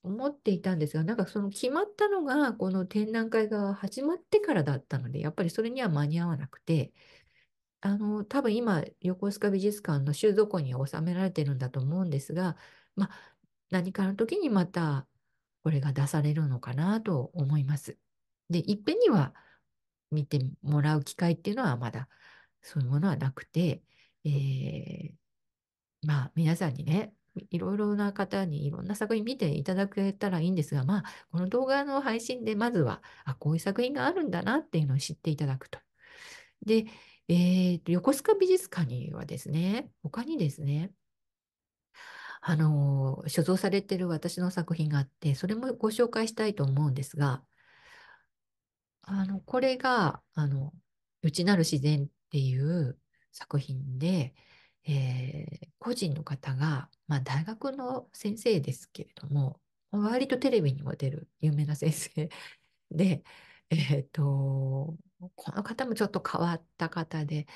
思っていたんですが、なんかその決まったのが、この展覧会が始まってからだったので、やっぱりそれには間に合わなくて、あの、多分今、横須賀美術館の収蔵庫に収められてるんだと思うんですが、まあ、何かの時にまたこれが出されるのかなと思います。で、いっぺんには見てもらう機会っていうのはまだそういうものはなくて、えー、まあ皆さんにね、いろいろな方にいろんな作品見ていただけたらいいんですが、まあ、この動画の配信でまずは、あ、こういう作品があるんだなっていうのを知っていただくと。で、えーと横須賀美術館にはですね、他にですね、あの、所蔵されてる私の作品があって、それもご紹介したいと思うんですが、あの、これが、あの、内なる自然っていう作品で、えー、個人の方が、まあ、大学の先生ですけれども、割とテレビにも出る有名な先生 [laughs] で、えー、と、この方もちょっと変わった方で、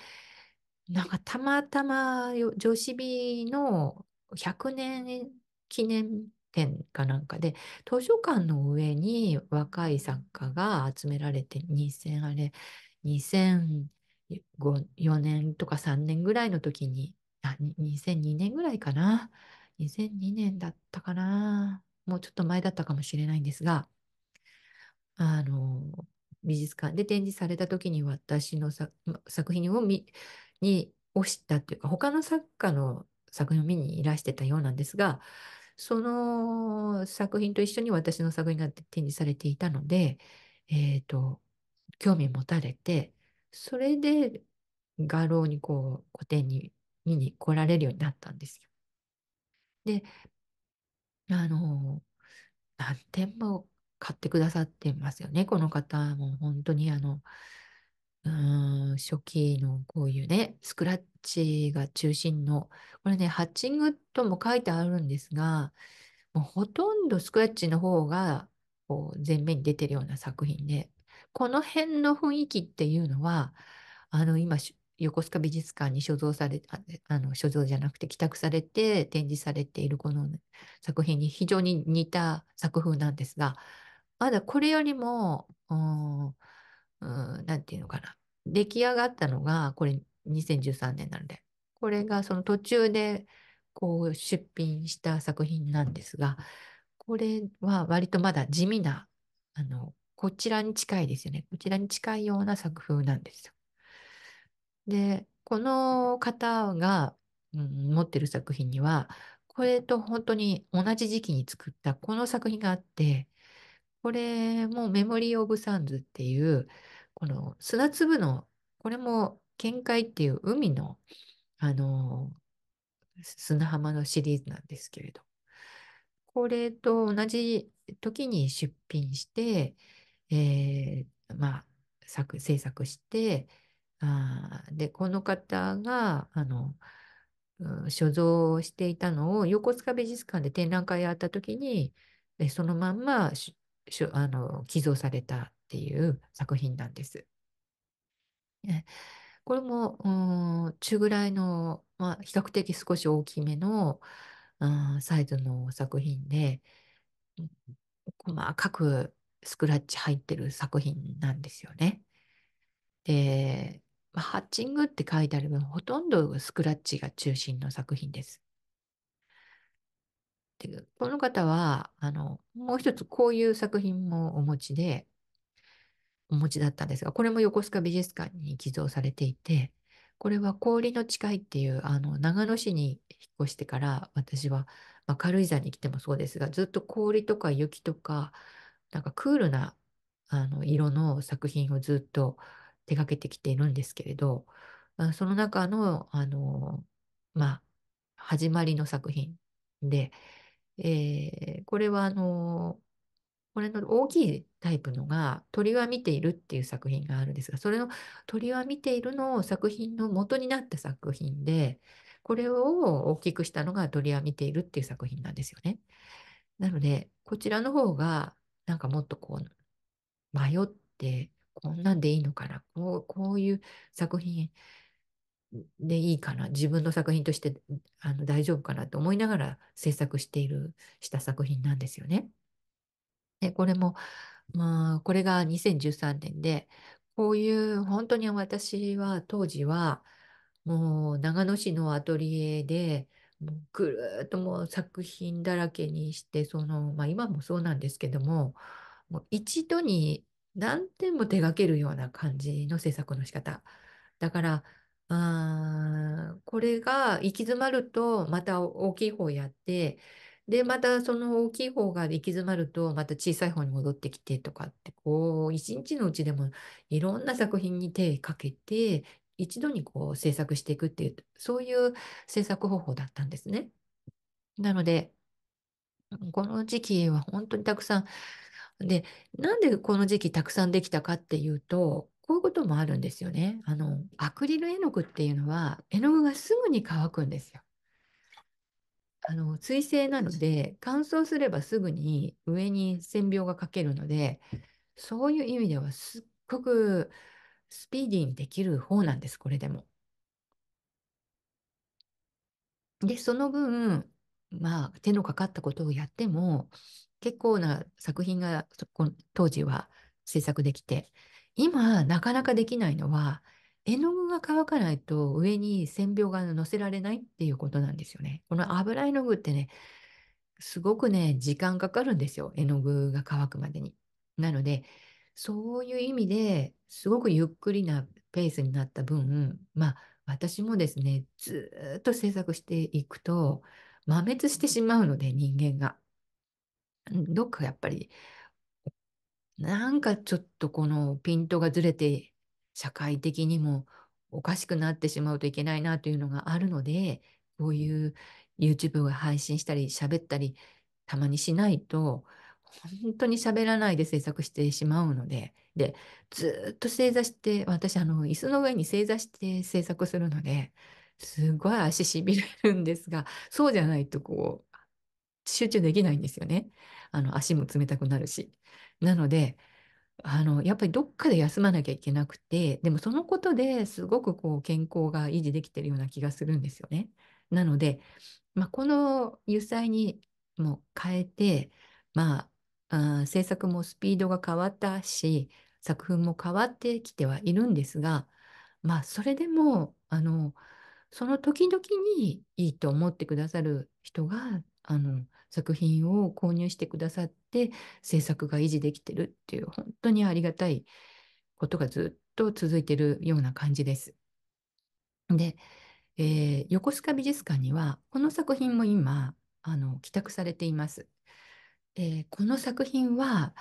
なんかたまたま女子美の100年記念展かなんかで、図書館の上に若い作家が集められて、2000あれ、2000 4年とか3年ぐらいの時に、2002年ぐらいかな。2002年だったかな。もうちょっと前だったかもしれないんですが、あの、美術館で展示された時に私の作品を見、に、をしったというか、他の作家の作品を見にいらしてたようなんですが、その作品と一緒に私の作品が展示されていたので、えっ、ー、と、興味持たれて、それで画廊にこう古典に見に来られるようになったんですよ。で、あの、何点も買ってくださってますよね。この方も本当にあの、うん初期のこういうね、スクラッチが中心の、これね、ハッチングとも書いてあるんですが、もうほとんどスクラッチの方がこう前面に出てるような作品で、この辺の雰囲気っていうのは、あの、今、横須賀美術館に所蔵され、あの、所蔵じゃなくて帰宅されて展示されているこの作品に非常に似た作風なんですが、まだこれよりも、何て言うのかな。出来上がったのが、これ2013年なので、これがその途中でこう出品した作品なんですが、これは割とまだ地味な、あの、こちらに近いですよね。こちらに近いような作風なんですよ。で、この方が、うん、持ってる作品には、これと本当に同じ時期に作ったこの作品があって、これもメモリー・オブ・サンズっていう、この砂粒の、これも見解っていう海の、あの、砂浜のシリーズなんですけれど、これと同じ時に出品して、えー、まあ、作制作してあでこの方があの所蔵していたのを横須賀美術館で展覧会やった時にそのまんまあの寄贈されたっていう作品なんです。これも中ぐらいの、まあ、比較的少し大きめのサイズの作品で細かくスクラッチ入ってる作品なんですよね。で、まあ、ハッチングって書いてある分、ほとんどスクラッチが中心の作品です。でこの方は、あの、もう一つこういう作品もお持ちで、お持ちだったんですが、これも横須賀美術館に寄贈されていて、これは氷の誓いっていう、あの、長野市に引っ越してから、私は、まあ、軽井沢に来てもそうですが、ずっと氷とか雪とか、なんかクールなあの色の作品をずっと手がけてきているんですけれど、その中の、あの、まあ、始まりの作品で、えー、これはあの、これの大きいタイプのが、鳥は見ているっていう作品があるんですが、それの鳥は見ているの作品の元になった作品で、これを大きくしたのが鳥は見ているっていう作品なんですよね。なので、こちらの方が、なんかもっとこう、迷って、こんなんでいいのかな、こうこういう作品でいいかな、自分の作品としてあの大丈夫かなと思いながら制作している、した作品なんですよね。でこれも、まあ、これが2013年で、こういう本当に私は当時はもう長野市のアトリエでもうぐるっともう作品だらけにしてその、まあ、今もそうなんですけどももう一度に何点も手掛けるような感じの制作の仕方だからあこれが行き詰まるとまた大きい方やってでまたその大きい方が行き詰まるとまた小さい方に戻ってきてとかってこう一日のうちでもいろんな作品に手かけて一度にこう制作していくっていう、そういう制作方法だったんですね。なので、この時期は本当にたくさん、で、なんでこの時期たくさんできたかっていうと、こういうこともあるんですよね。あの、アクリル絵の具っていうのは、絵の具がすぐに乾くんですよ。あの、水性なので、乾燥すればすぐに上に線描が描けるので、そういう意味ではすっごくスピーディーにできる方なんです、これでも。で、その分、まあ、手のかかったことをやっても、結構な作品が当時は制作できて、今、なかなかできないのは、絵の具が乾かないと上に線描が乗せられないっていうことなんですよね。この油絵の具ってね、すごくね、時間かかるんですよ。絵の具が乾くまでに。なので、そういう意味ですごくゆっくりなペースになった分、まあ、私もですね、ずっと制作していくと、摩滅してしまうので、人間が。どっかやっぱり、なんかちょっとこのピントがずれて、社会的にもおかしくなってしまうといけないなというのがあるので、こういう YouTube を配信したり、喋ったり、たまにしないと、本当に喋らないで制作してしまうので、で、ずっと正座して、私、あの、椅子の上に正座して制作するので、すごい足しびれるんですが、そうじゃないとこう、集中できないんですよね。あの、足も冷たくなるし。なので、あの、やっぱりどっかで休まなきゃいけなくて、でもそのことですごくこう健康が維持できてるような気がするんですよね。なので、まあ、この油彩にも変えて、まあ、あ制作もスピードが変わったし作風も変わってきてはいるんですがまあそれでもあのその時々にいいと思ってくださる人があの作品を購入してくださって制作が維持できてるっていう本当にありがたいことがずっと続いてるような感じです。で、えー、横須賀美術館にはこの作品も今あの帰宅されています。えー、この作品は、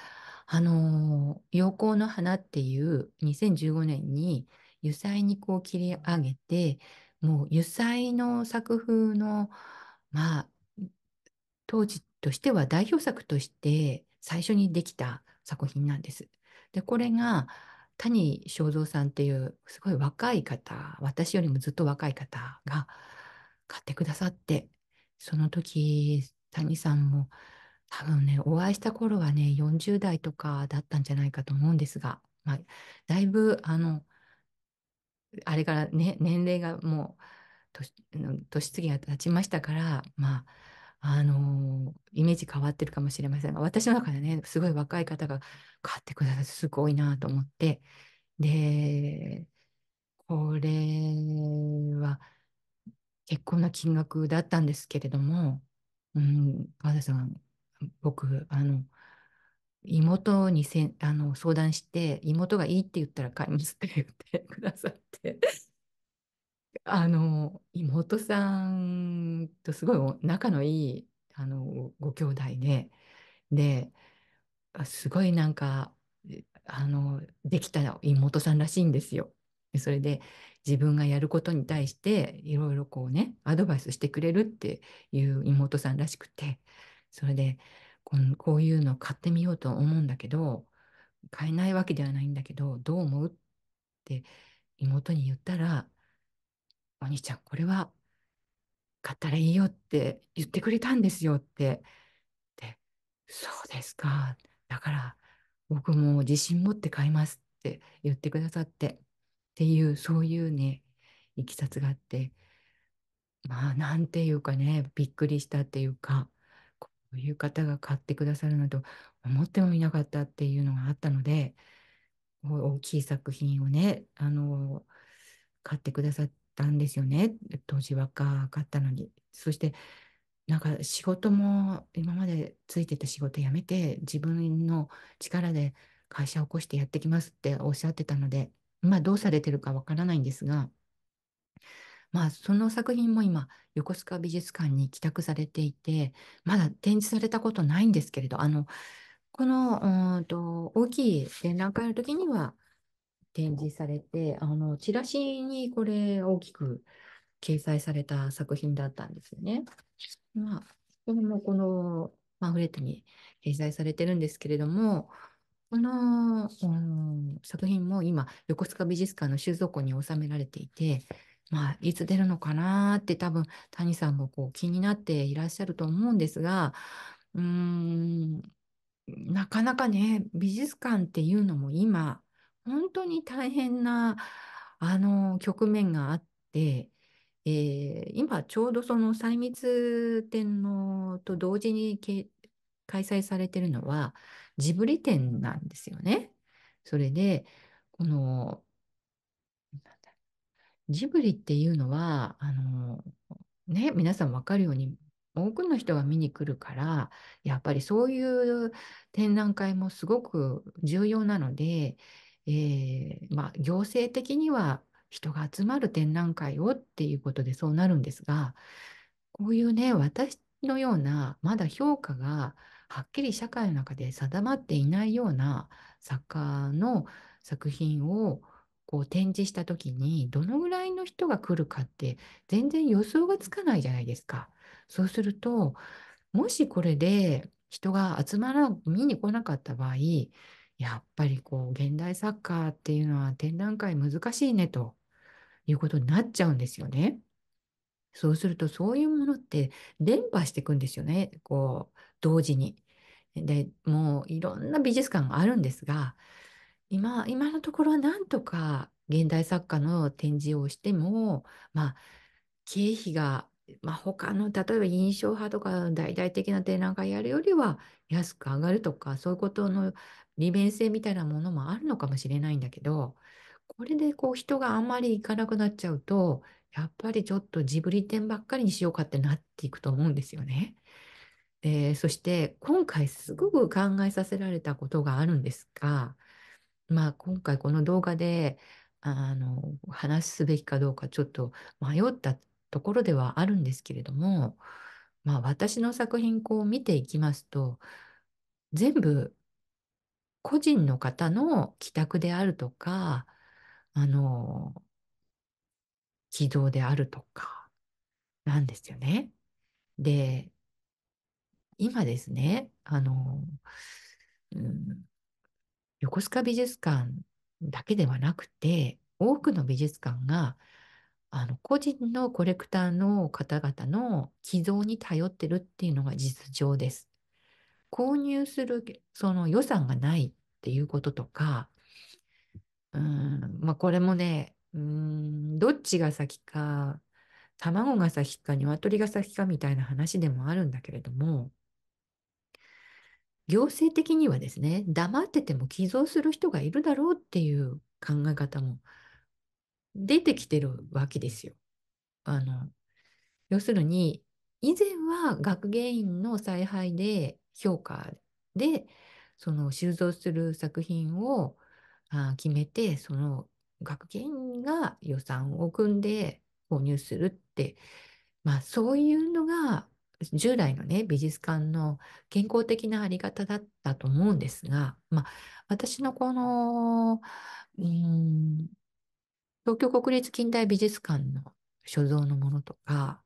あのー、陽光の花っていう2015年に油彩にこう切り上げて、もう油彩の作風の、まあ、当時としては代表作として最初にできた作品なんです。で、これが谷正蔵さんっていうすごい若い方、私よりもずっと若い方が買ってくださって、その時谷さんも多分ね、お会いした頃はね、40代とかだったんじゃないかと思うんですが、まあ、だいぶ、あの、あれから、ね、年齢がもう年、年月が経ちましたから、まあ、あのー、イメージ変わってるかもしれませんが、私の中でね、すごい若い方が買ってくださってすごいなと思って、で、これは結構な金額だったんですけれども、うん、川田さん、僕、あの、妹にせんあの相談して、妹がいいって言ったら買いますって言ってくださって、あの、妹さんとすごい仲のいい、あの、ご兄弟で、で、すごいなんか、あの、できた妹さんらしいんですよ。それで自分がやることに対していろいろこうね、アドバイスしてくれるっていう妹さんらしくて、それでこんこういうの買ってみようと思うんだけど買えないわけではないんだけどどう思うって妹に言ったら「お兄ちゃんこれは買ったらいいよ」って言ってくれたんですよってで「そうですかだから僕も自信持って買います」って言ってくださってっていうそういうねいきさつがあってまあなんていうかねびっくりしたっていうかそういう方が買ってくださるなと思ってもいなかったっていうのがあったので、大きい作品をね、あの、買ってくださったんですよね。当時若かったのに。そして、なんか仕事も今までついてた仕事辞めて自分の力で会社を起こしてやってきますっておっしゃってたのでまあどうされてるかわからないんですがまあ、その作品も今、横須賀美術館に帰宅されていて、まだ展示されたことないんですけれど、あの、この、うんと、大きい展覧会の時には展示されて、あの、チラシにこれ大きく掲載された作品だったんですよね。まあ、これもこのパンフレットに掲載されてるんですけれども、この、うん、作品も今、横須賀美術館の収蔵庫に収められていて、まあ、いつ出るのかなって多分谷さんもこう気になっていらっしゃると思うんですがうーんなかなかね美術館っていうのも今本当に大変なあの局面があって、えー、今ちょうどその細密展のと同時に開催されてるのはジブリ展なんですよね。それでこのジブリっていうのは、あの、ね、皆さん分かるように、多くの人が見に来るから、やっぱりそういう展覧会もすごく重要なので、えー、まあ、行政的には人が集まる展覧会をっていうことでそうなるんですが、こういうね、私のような、まだ評価がはっきり社会の中で定まっていないような作家の作品をこう展示した時にどのぐらいの人が来るかって全然予想がつかないじゃないですか。そうするともしこれで人が集まら見に来なかった場合やっぱりこう現代サッカーっていうのは展覧会難しいねということになっちゃうんですよね。そうするとそういうものって伝播していくんですよねこう同時に。でもういろんな美術館があるんですが今、今のところはなんとか現代作家の展示をしても、まあ、経費が、まあ、他の、例えば印象派とか大々的な展覧会やるよりは安く上がるとか、そういうことの利便性みたいなものもあるのかもしれないんだけど、これでこう人があんまり行かなくなっちゃうと、やっぱりちょっとジブリ展ばっかりにしようかってなっていくと思うんですよね。えー、そして今回すごく考えさせられたことがあるんですが、まあ、今回この動画であの話すべきかどうかちょっと迷ったところではあるんですけれども、まあ、私の作品こう見ていきますと全部個人の方の帰宅であるとかあの軌道であるとかなんですよね。で今ですねあの、うん横須賀美術館だけではなくて、多くの美術館が、あの、個人のコレクターの方々の寄贈に頼ってるっていうのが実情です。購入する、その予算がないっていうこととか、うん、まあこれもね、うん、どっちが先か、卵が先か鶏が先かみたいな話でもあるんだけれども、行政的にはですね、黙ってても寄贈する人がいるだろうっていう考え方も出てきてるわけですよ。あの、要するに、以前は学芸員の采配で評価で、その収蔵する作品をあ決めて、その学芸員が予算を組んで購入するって、まあそういうのが従来のね美術館の健康的なあり方だったと思うんですが、まあ、私のこの、うん、東京国立近代美術館の所蔵のものとか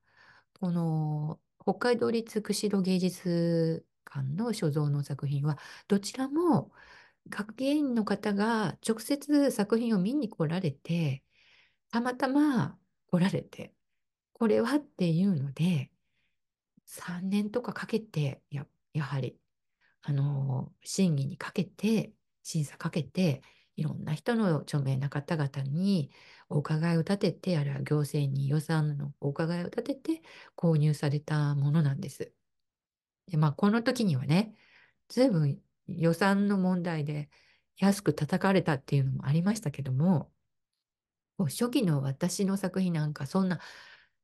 この北海道立釧路芸術館の所蔵の作品はどちらも学芸員の方が直接作品を見に来られてたまたま来られてこれはっていうので3年とかかけてややはりあの審議にかけて審査かけていろんな人の著名な方々にお伺いを立ててあるいは行政に予算のお伺いを立てて購入されたものなんです。でまあこの時にはね随分予算の問題で安く叩かれたっていうのもありましたけども初期の私の作品なんかそんな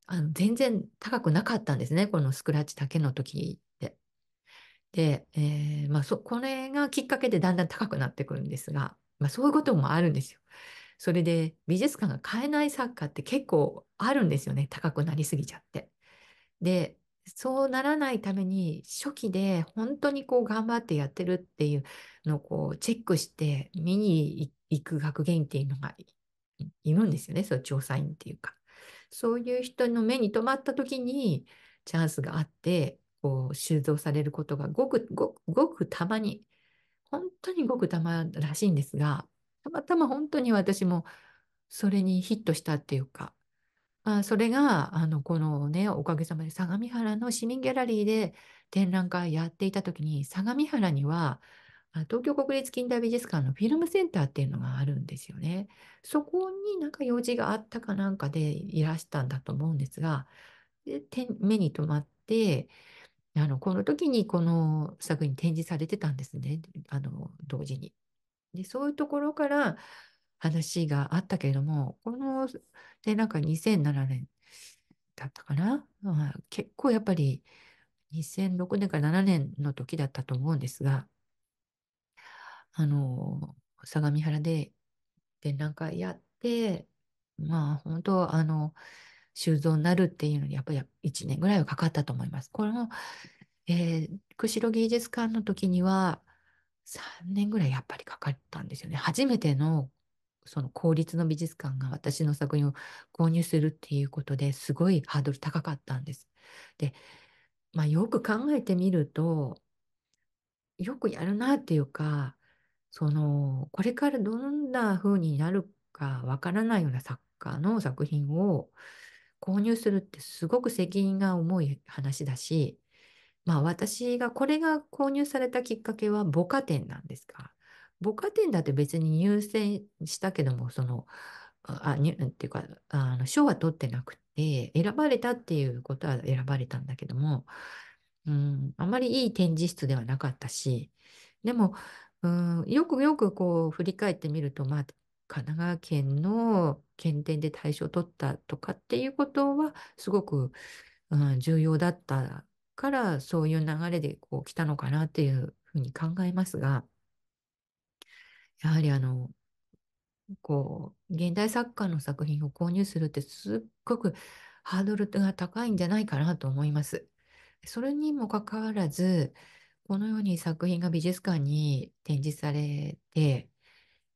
あの全然高くなかったんですね、このスクラッチだけの時って。で、えー、まあそ、これがきっかけでだんだん高くなってくるんですが、まあ、そういうこともあるんですよ。それで美術館が買えない作家って結構あるんですよね、高くなりすぎちゃって。で、そうならないために初期で本当にこう頑張ってやってるっていうのをこうチェックして見に行く学芸員っていうのがいるんですよね、そ調査員っていうか。そういう人の目に留まった時にチャンスがあってこう収蔵されることがごくごくたまに本当にごくたまらしいんですがたまたま本当に私もそれにヒットしたっていうかあそれがあのこのねおかげさまで相模原の市民ギャラリーで展覧会やっていた時に相模原には東京国立近代美術館のフィルムセンターっていうのがあるんですよね。そこになんか用事があったかなんかでいらしたんだと思うんですが、で目に留まって、あのこの時にこの作品展示されてたんですね、あの同時に。でそういうところから話があったけれども、このでなんか2007年だったかな、まあ、結構やっぱり2006年から7年の時だったと思うんですが、あの、相模原で展覧会やって、まあ本当、あの、収蔵になるっていうのに、やっぱり1年ぐらいはかかったと思います。これも、えー、釧路芸術館の時には、3年ぐらいやっぱりかかったんですよね。初めてのその公立の美術館が私の作品を購入するっていうことですごいハードル高かったんです。で、まあ、よく考えてみるとよくやるなっていうかそのこれからどんな風になるかわからないような作家の作品を購入するってすごく責任が重い話だし、まあ私がこれが購入されたきっかけは母家店なんですか母家店だって別に入選したけども、その、あ、にっていうか、あの、賞は取ってなくて、選ばれたっていうことは選ばれたんだけども、うん、あまりいい展示室ではなかったし、でも、うん、よくよくこう振り返ってみると、まあ、神奈川県の県定で対象を取ったとかっていうことはすごく、うん、重要だったからそういう流れでこう来たのかなっていうふうに考えますがやはりあのこう現代作家の作品を購入するってすっごくハードルが高いんじゃないかなと思います。それにもかかわらずこのように作品が美術館に展示されて、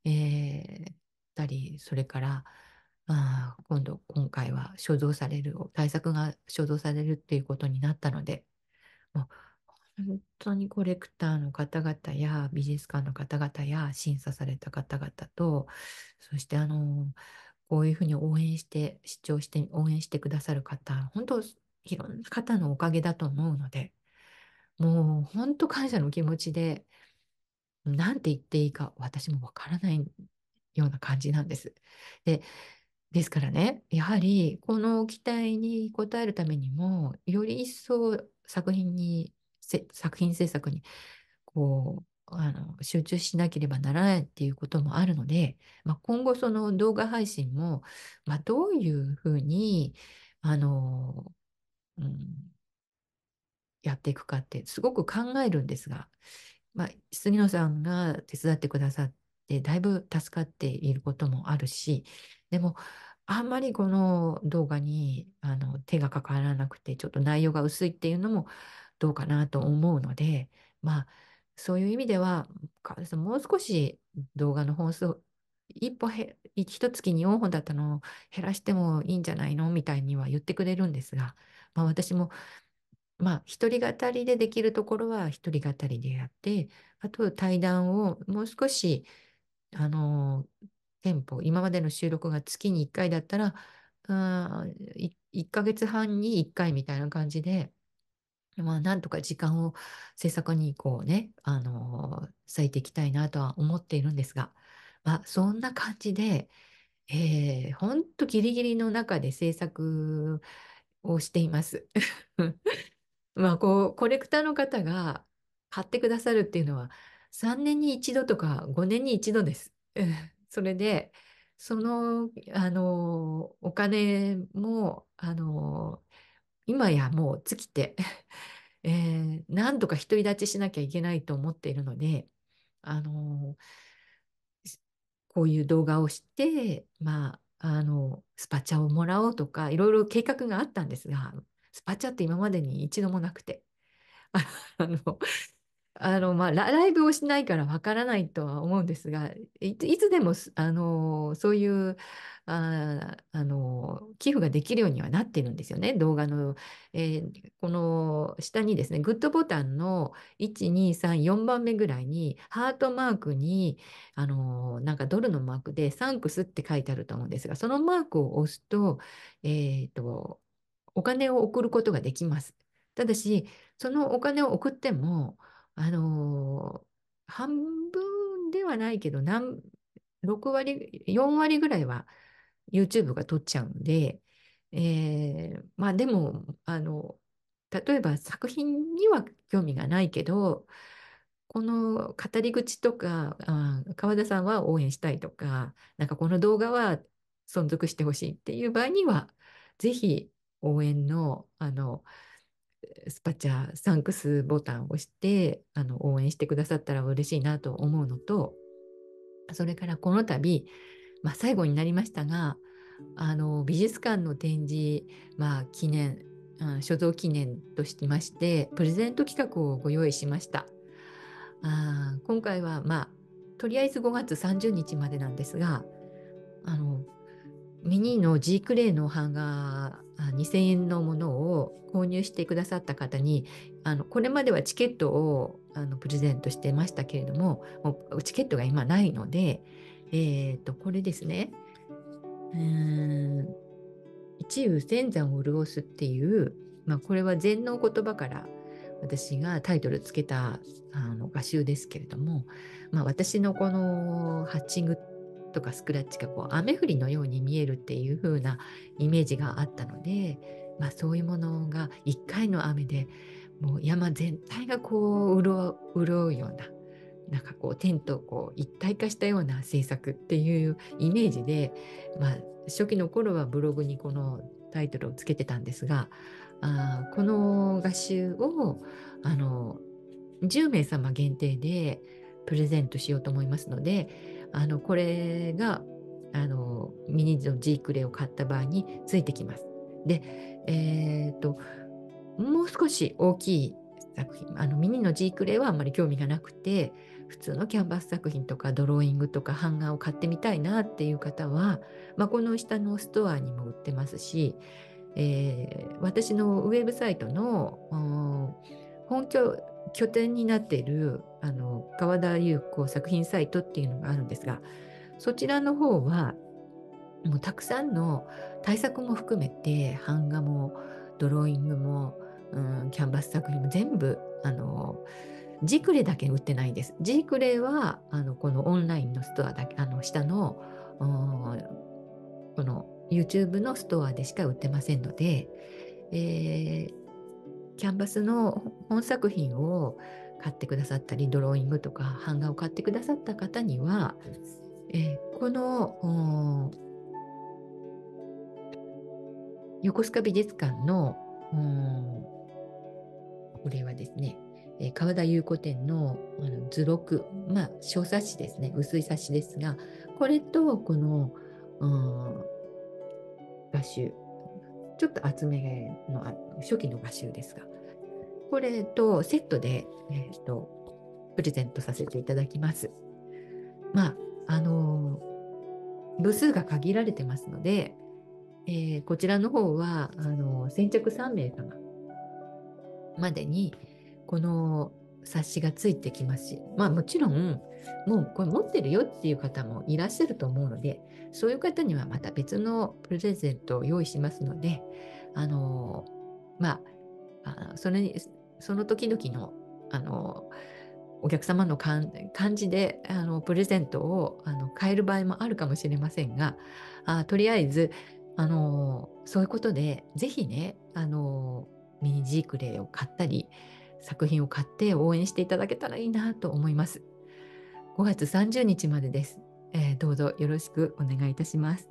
えー、たり、それから、まあ、今度、今回は所蔵される、対策が所蔵されるっていうことになったので、もう本当にコレクターの方々や美術館の方々や審査された方々と、そしてあの、こういうふうに応援して、視聴して、応援してくださる方、本当、いろんな方のおかげだと思うので、もう本当感謝の気持ちで、なんて言っていいか私もわからないような感じなんです。で、ですからね、やはりこの期待に応えるためにも、より一層作品に、作品制作に、こう、あの集中しなければならないっていうこともあるので、まあ、今後その動画配信も、まあ、どういうふうにあの、うん、やっていくかってすごく考えるんですが、まあ、杉野さんが手伝ってくださってだいぶ助かっていることもあるしでもあんまりこの動画にあの手がかからなくてちょっと内容が薄いっていうのもどうかなと思うのでまあそういう意味ではもう少し動画の本数一歩へ一月に4本だったのを減らしてもいいんじゃないのみたいには言ってくれるんですが、まあ、私もまあ、一人語りでできるところは一人語りでやって、あと対談をもう少し、あの、テンポ、今までの収録が月に1回だったら、あ1ヶ月半に1回みたいな感じで、まあ、なんとか時間を制作にこうね、あのー、割いていきたいなとは思っているんですが、まあ、そんな感じで、えー、ほんとギリギリの中で制作をしています。まあ、こう、コレクターの方が買ってくださるっていうのは、3年に1度とか5年に1度です。それで、その、あの、お金も、あの、今やもう尽きて [laughs] えー、なんとか独り立ちしなきゃいけないと思っているので、あの、こういう動画をして、まあ、あの、スパチャをもらおうとか、いろいろ計画があったんですが、スパチャって今までに一度もなくて。[laughs] あの、あのまあ、ライブをしないからわからないとは思うんですがいつでもあのそういうああの寄付ができるようにはなってるんですよね動画の、えー、この下にですねグッドボタンの1234番目ぐらいにハートマークにあのなんかドルのマークで「サンクス」って書いてあると思うんですがそのマークを押すと,、えーとお金を送ることができます。ただし、そのお金を送っても、あのー、半分ではないけど、何、6割、4割ぐらいは YouTube が取っちゃうので、えー、まあでも、あの、例えば作品には興味がないけど、この語り口とか、あ川田さんは応援したいとか、なんかこの動画は存続してほしいっていう場合には、ぜひ応援のあのスパチャサンクスボタンを押してあの応援してくださったら嬉しいなと思うのとそれからこの度、まあ、最後になりましたがあの美術館の展示、まあ、記念、うん、所蔵記念としましてプレゼント企画をご用意しました。あ今回は、まあ、とりあえず5月30日までなんですがあのミニのジークレイの版画2,000円のものを購入してくださった方にあのこれまではチケットをあのプレゼントしてましたけれどももうチケットが今ないので、えーと、これですね一遊千山を潤すっていう、まあ、これは禅の言葉から私がタイトルつけたあの画集ですけれども、まあ、私のこのハッチングってとかスクラッチがこう雨降りのように見えるっていう風なイメージがあったので、まあ、そういうものが1回の雨でもう山全体がこう潤うようななんかこう天とこう一体化したような制作っていうイメージで、まあ、初期の頃はブログにこのタイトルをつけてたんですがあこの画集をあの10名様限定でプレゼントしようと思いますのであのこれがあのミニのジークレを買った場合についてきます。で、えーと、もう少し大きい作品あのミニのジークレはあんまり興味がなくて普通のキャンバス作品とかドローイングとか版画を買ってみたいなっていう方は、まあ、この下のストアにも売ってますし、えー、私のウェブサイトの本拠拠点になっているあの川田裕子作品サイトっていうのがあるんですがそちらの方はもうたくさんの対策も含めて版画もドローイングも、うん、キャンバス作品も全部あのジクレだけ売ってないんです。ジクレはあのこのオンラインのストアだけあの下のこの YouTube のストアでしか売ってませんので、えー、キャンバスの本作品を買ってくださったりドローイングとか版画を買ってくださった方には、えこの横須賀美術館のこれはですね、川田優子店のあの図録、まあ、小冊子ですね薄い冊子ですがこれとこの画集ちょっと厚めの初期の画集ですがこれとセットで、えーと、プレゼントさせていただきます。まああの部数が限られてますので、えー、こちらの方はあの先着3名様までにこの冊子がついてきますし、まあ、もちろんもうこれ持ってるよっていう方もいらっしゃると思うのでそういう方にはまた別のプレゼントを用意しますのであのまあそれにその時々のあのお客様の感じであのプレゼントをあの変える場合もあるかもしれませんがあとりあえずあのそういうことでぜひねあのミニジークレイを買ったり作品を買って応援していただけたらいいなと思います。5月30日までです。えー、どうぞよろしくお願いいたします。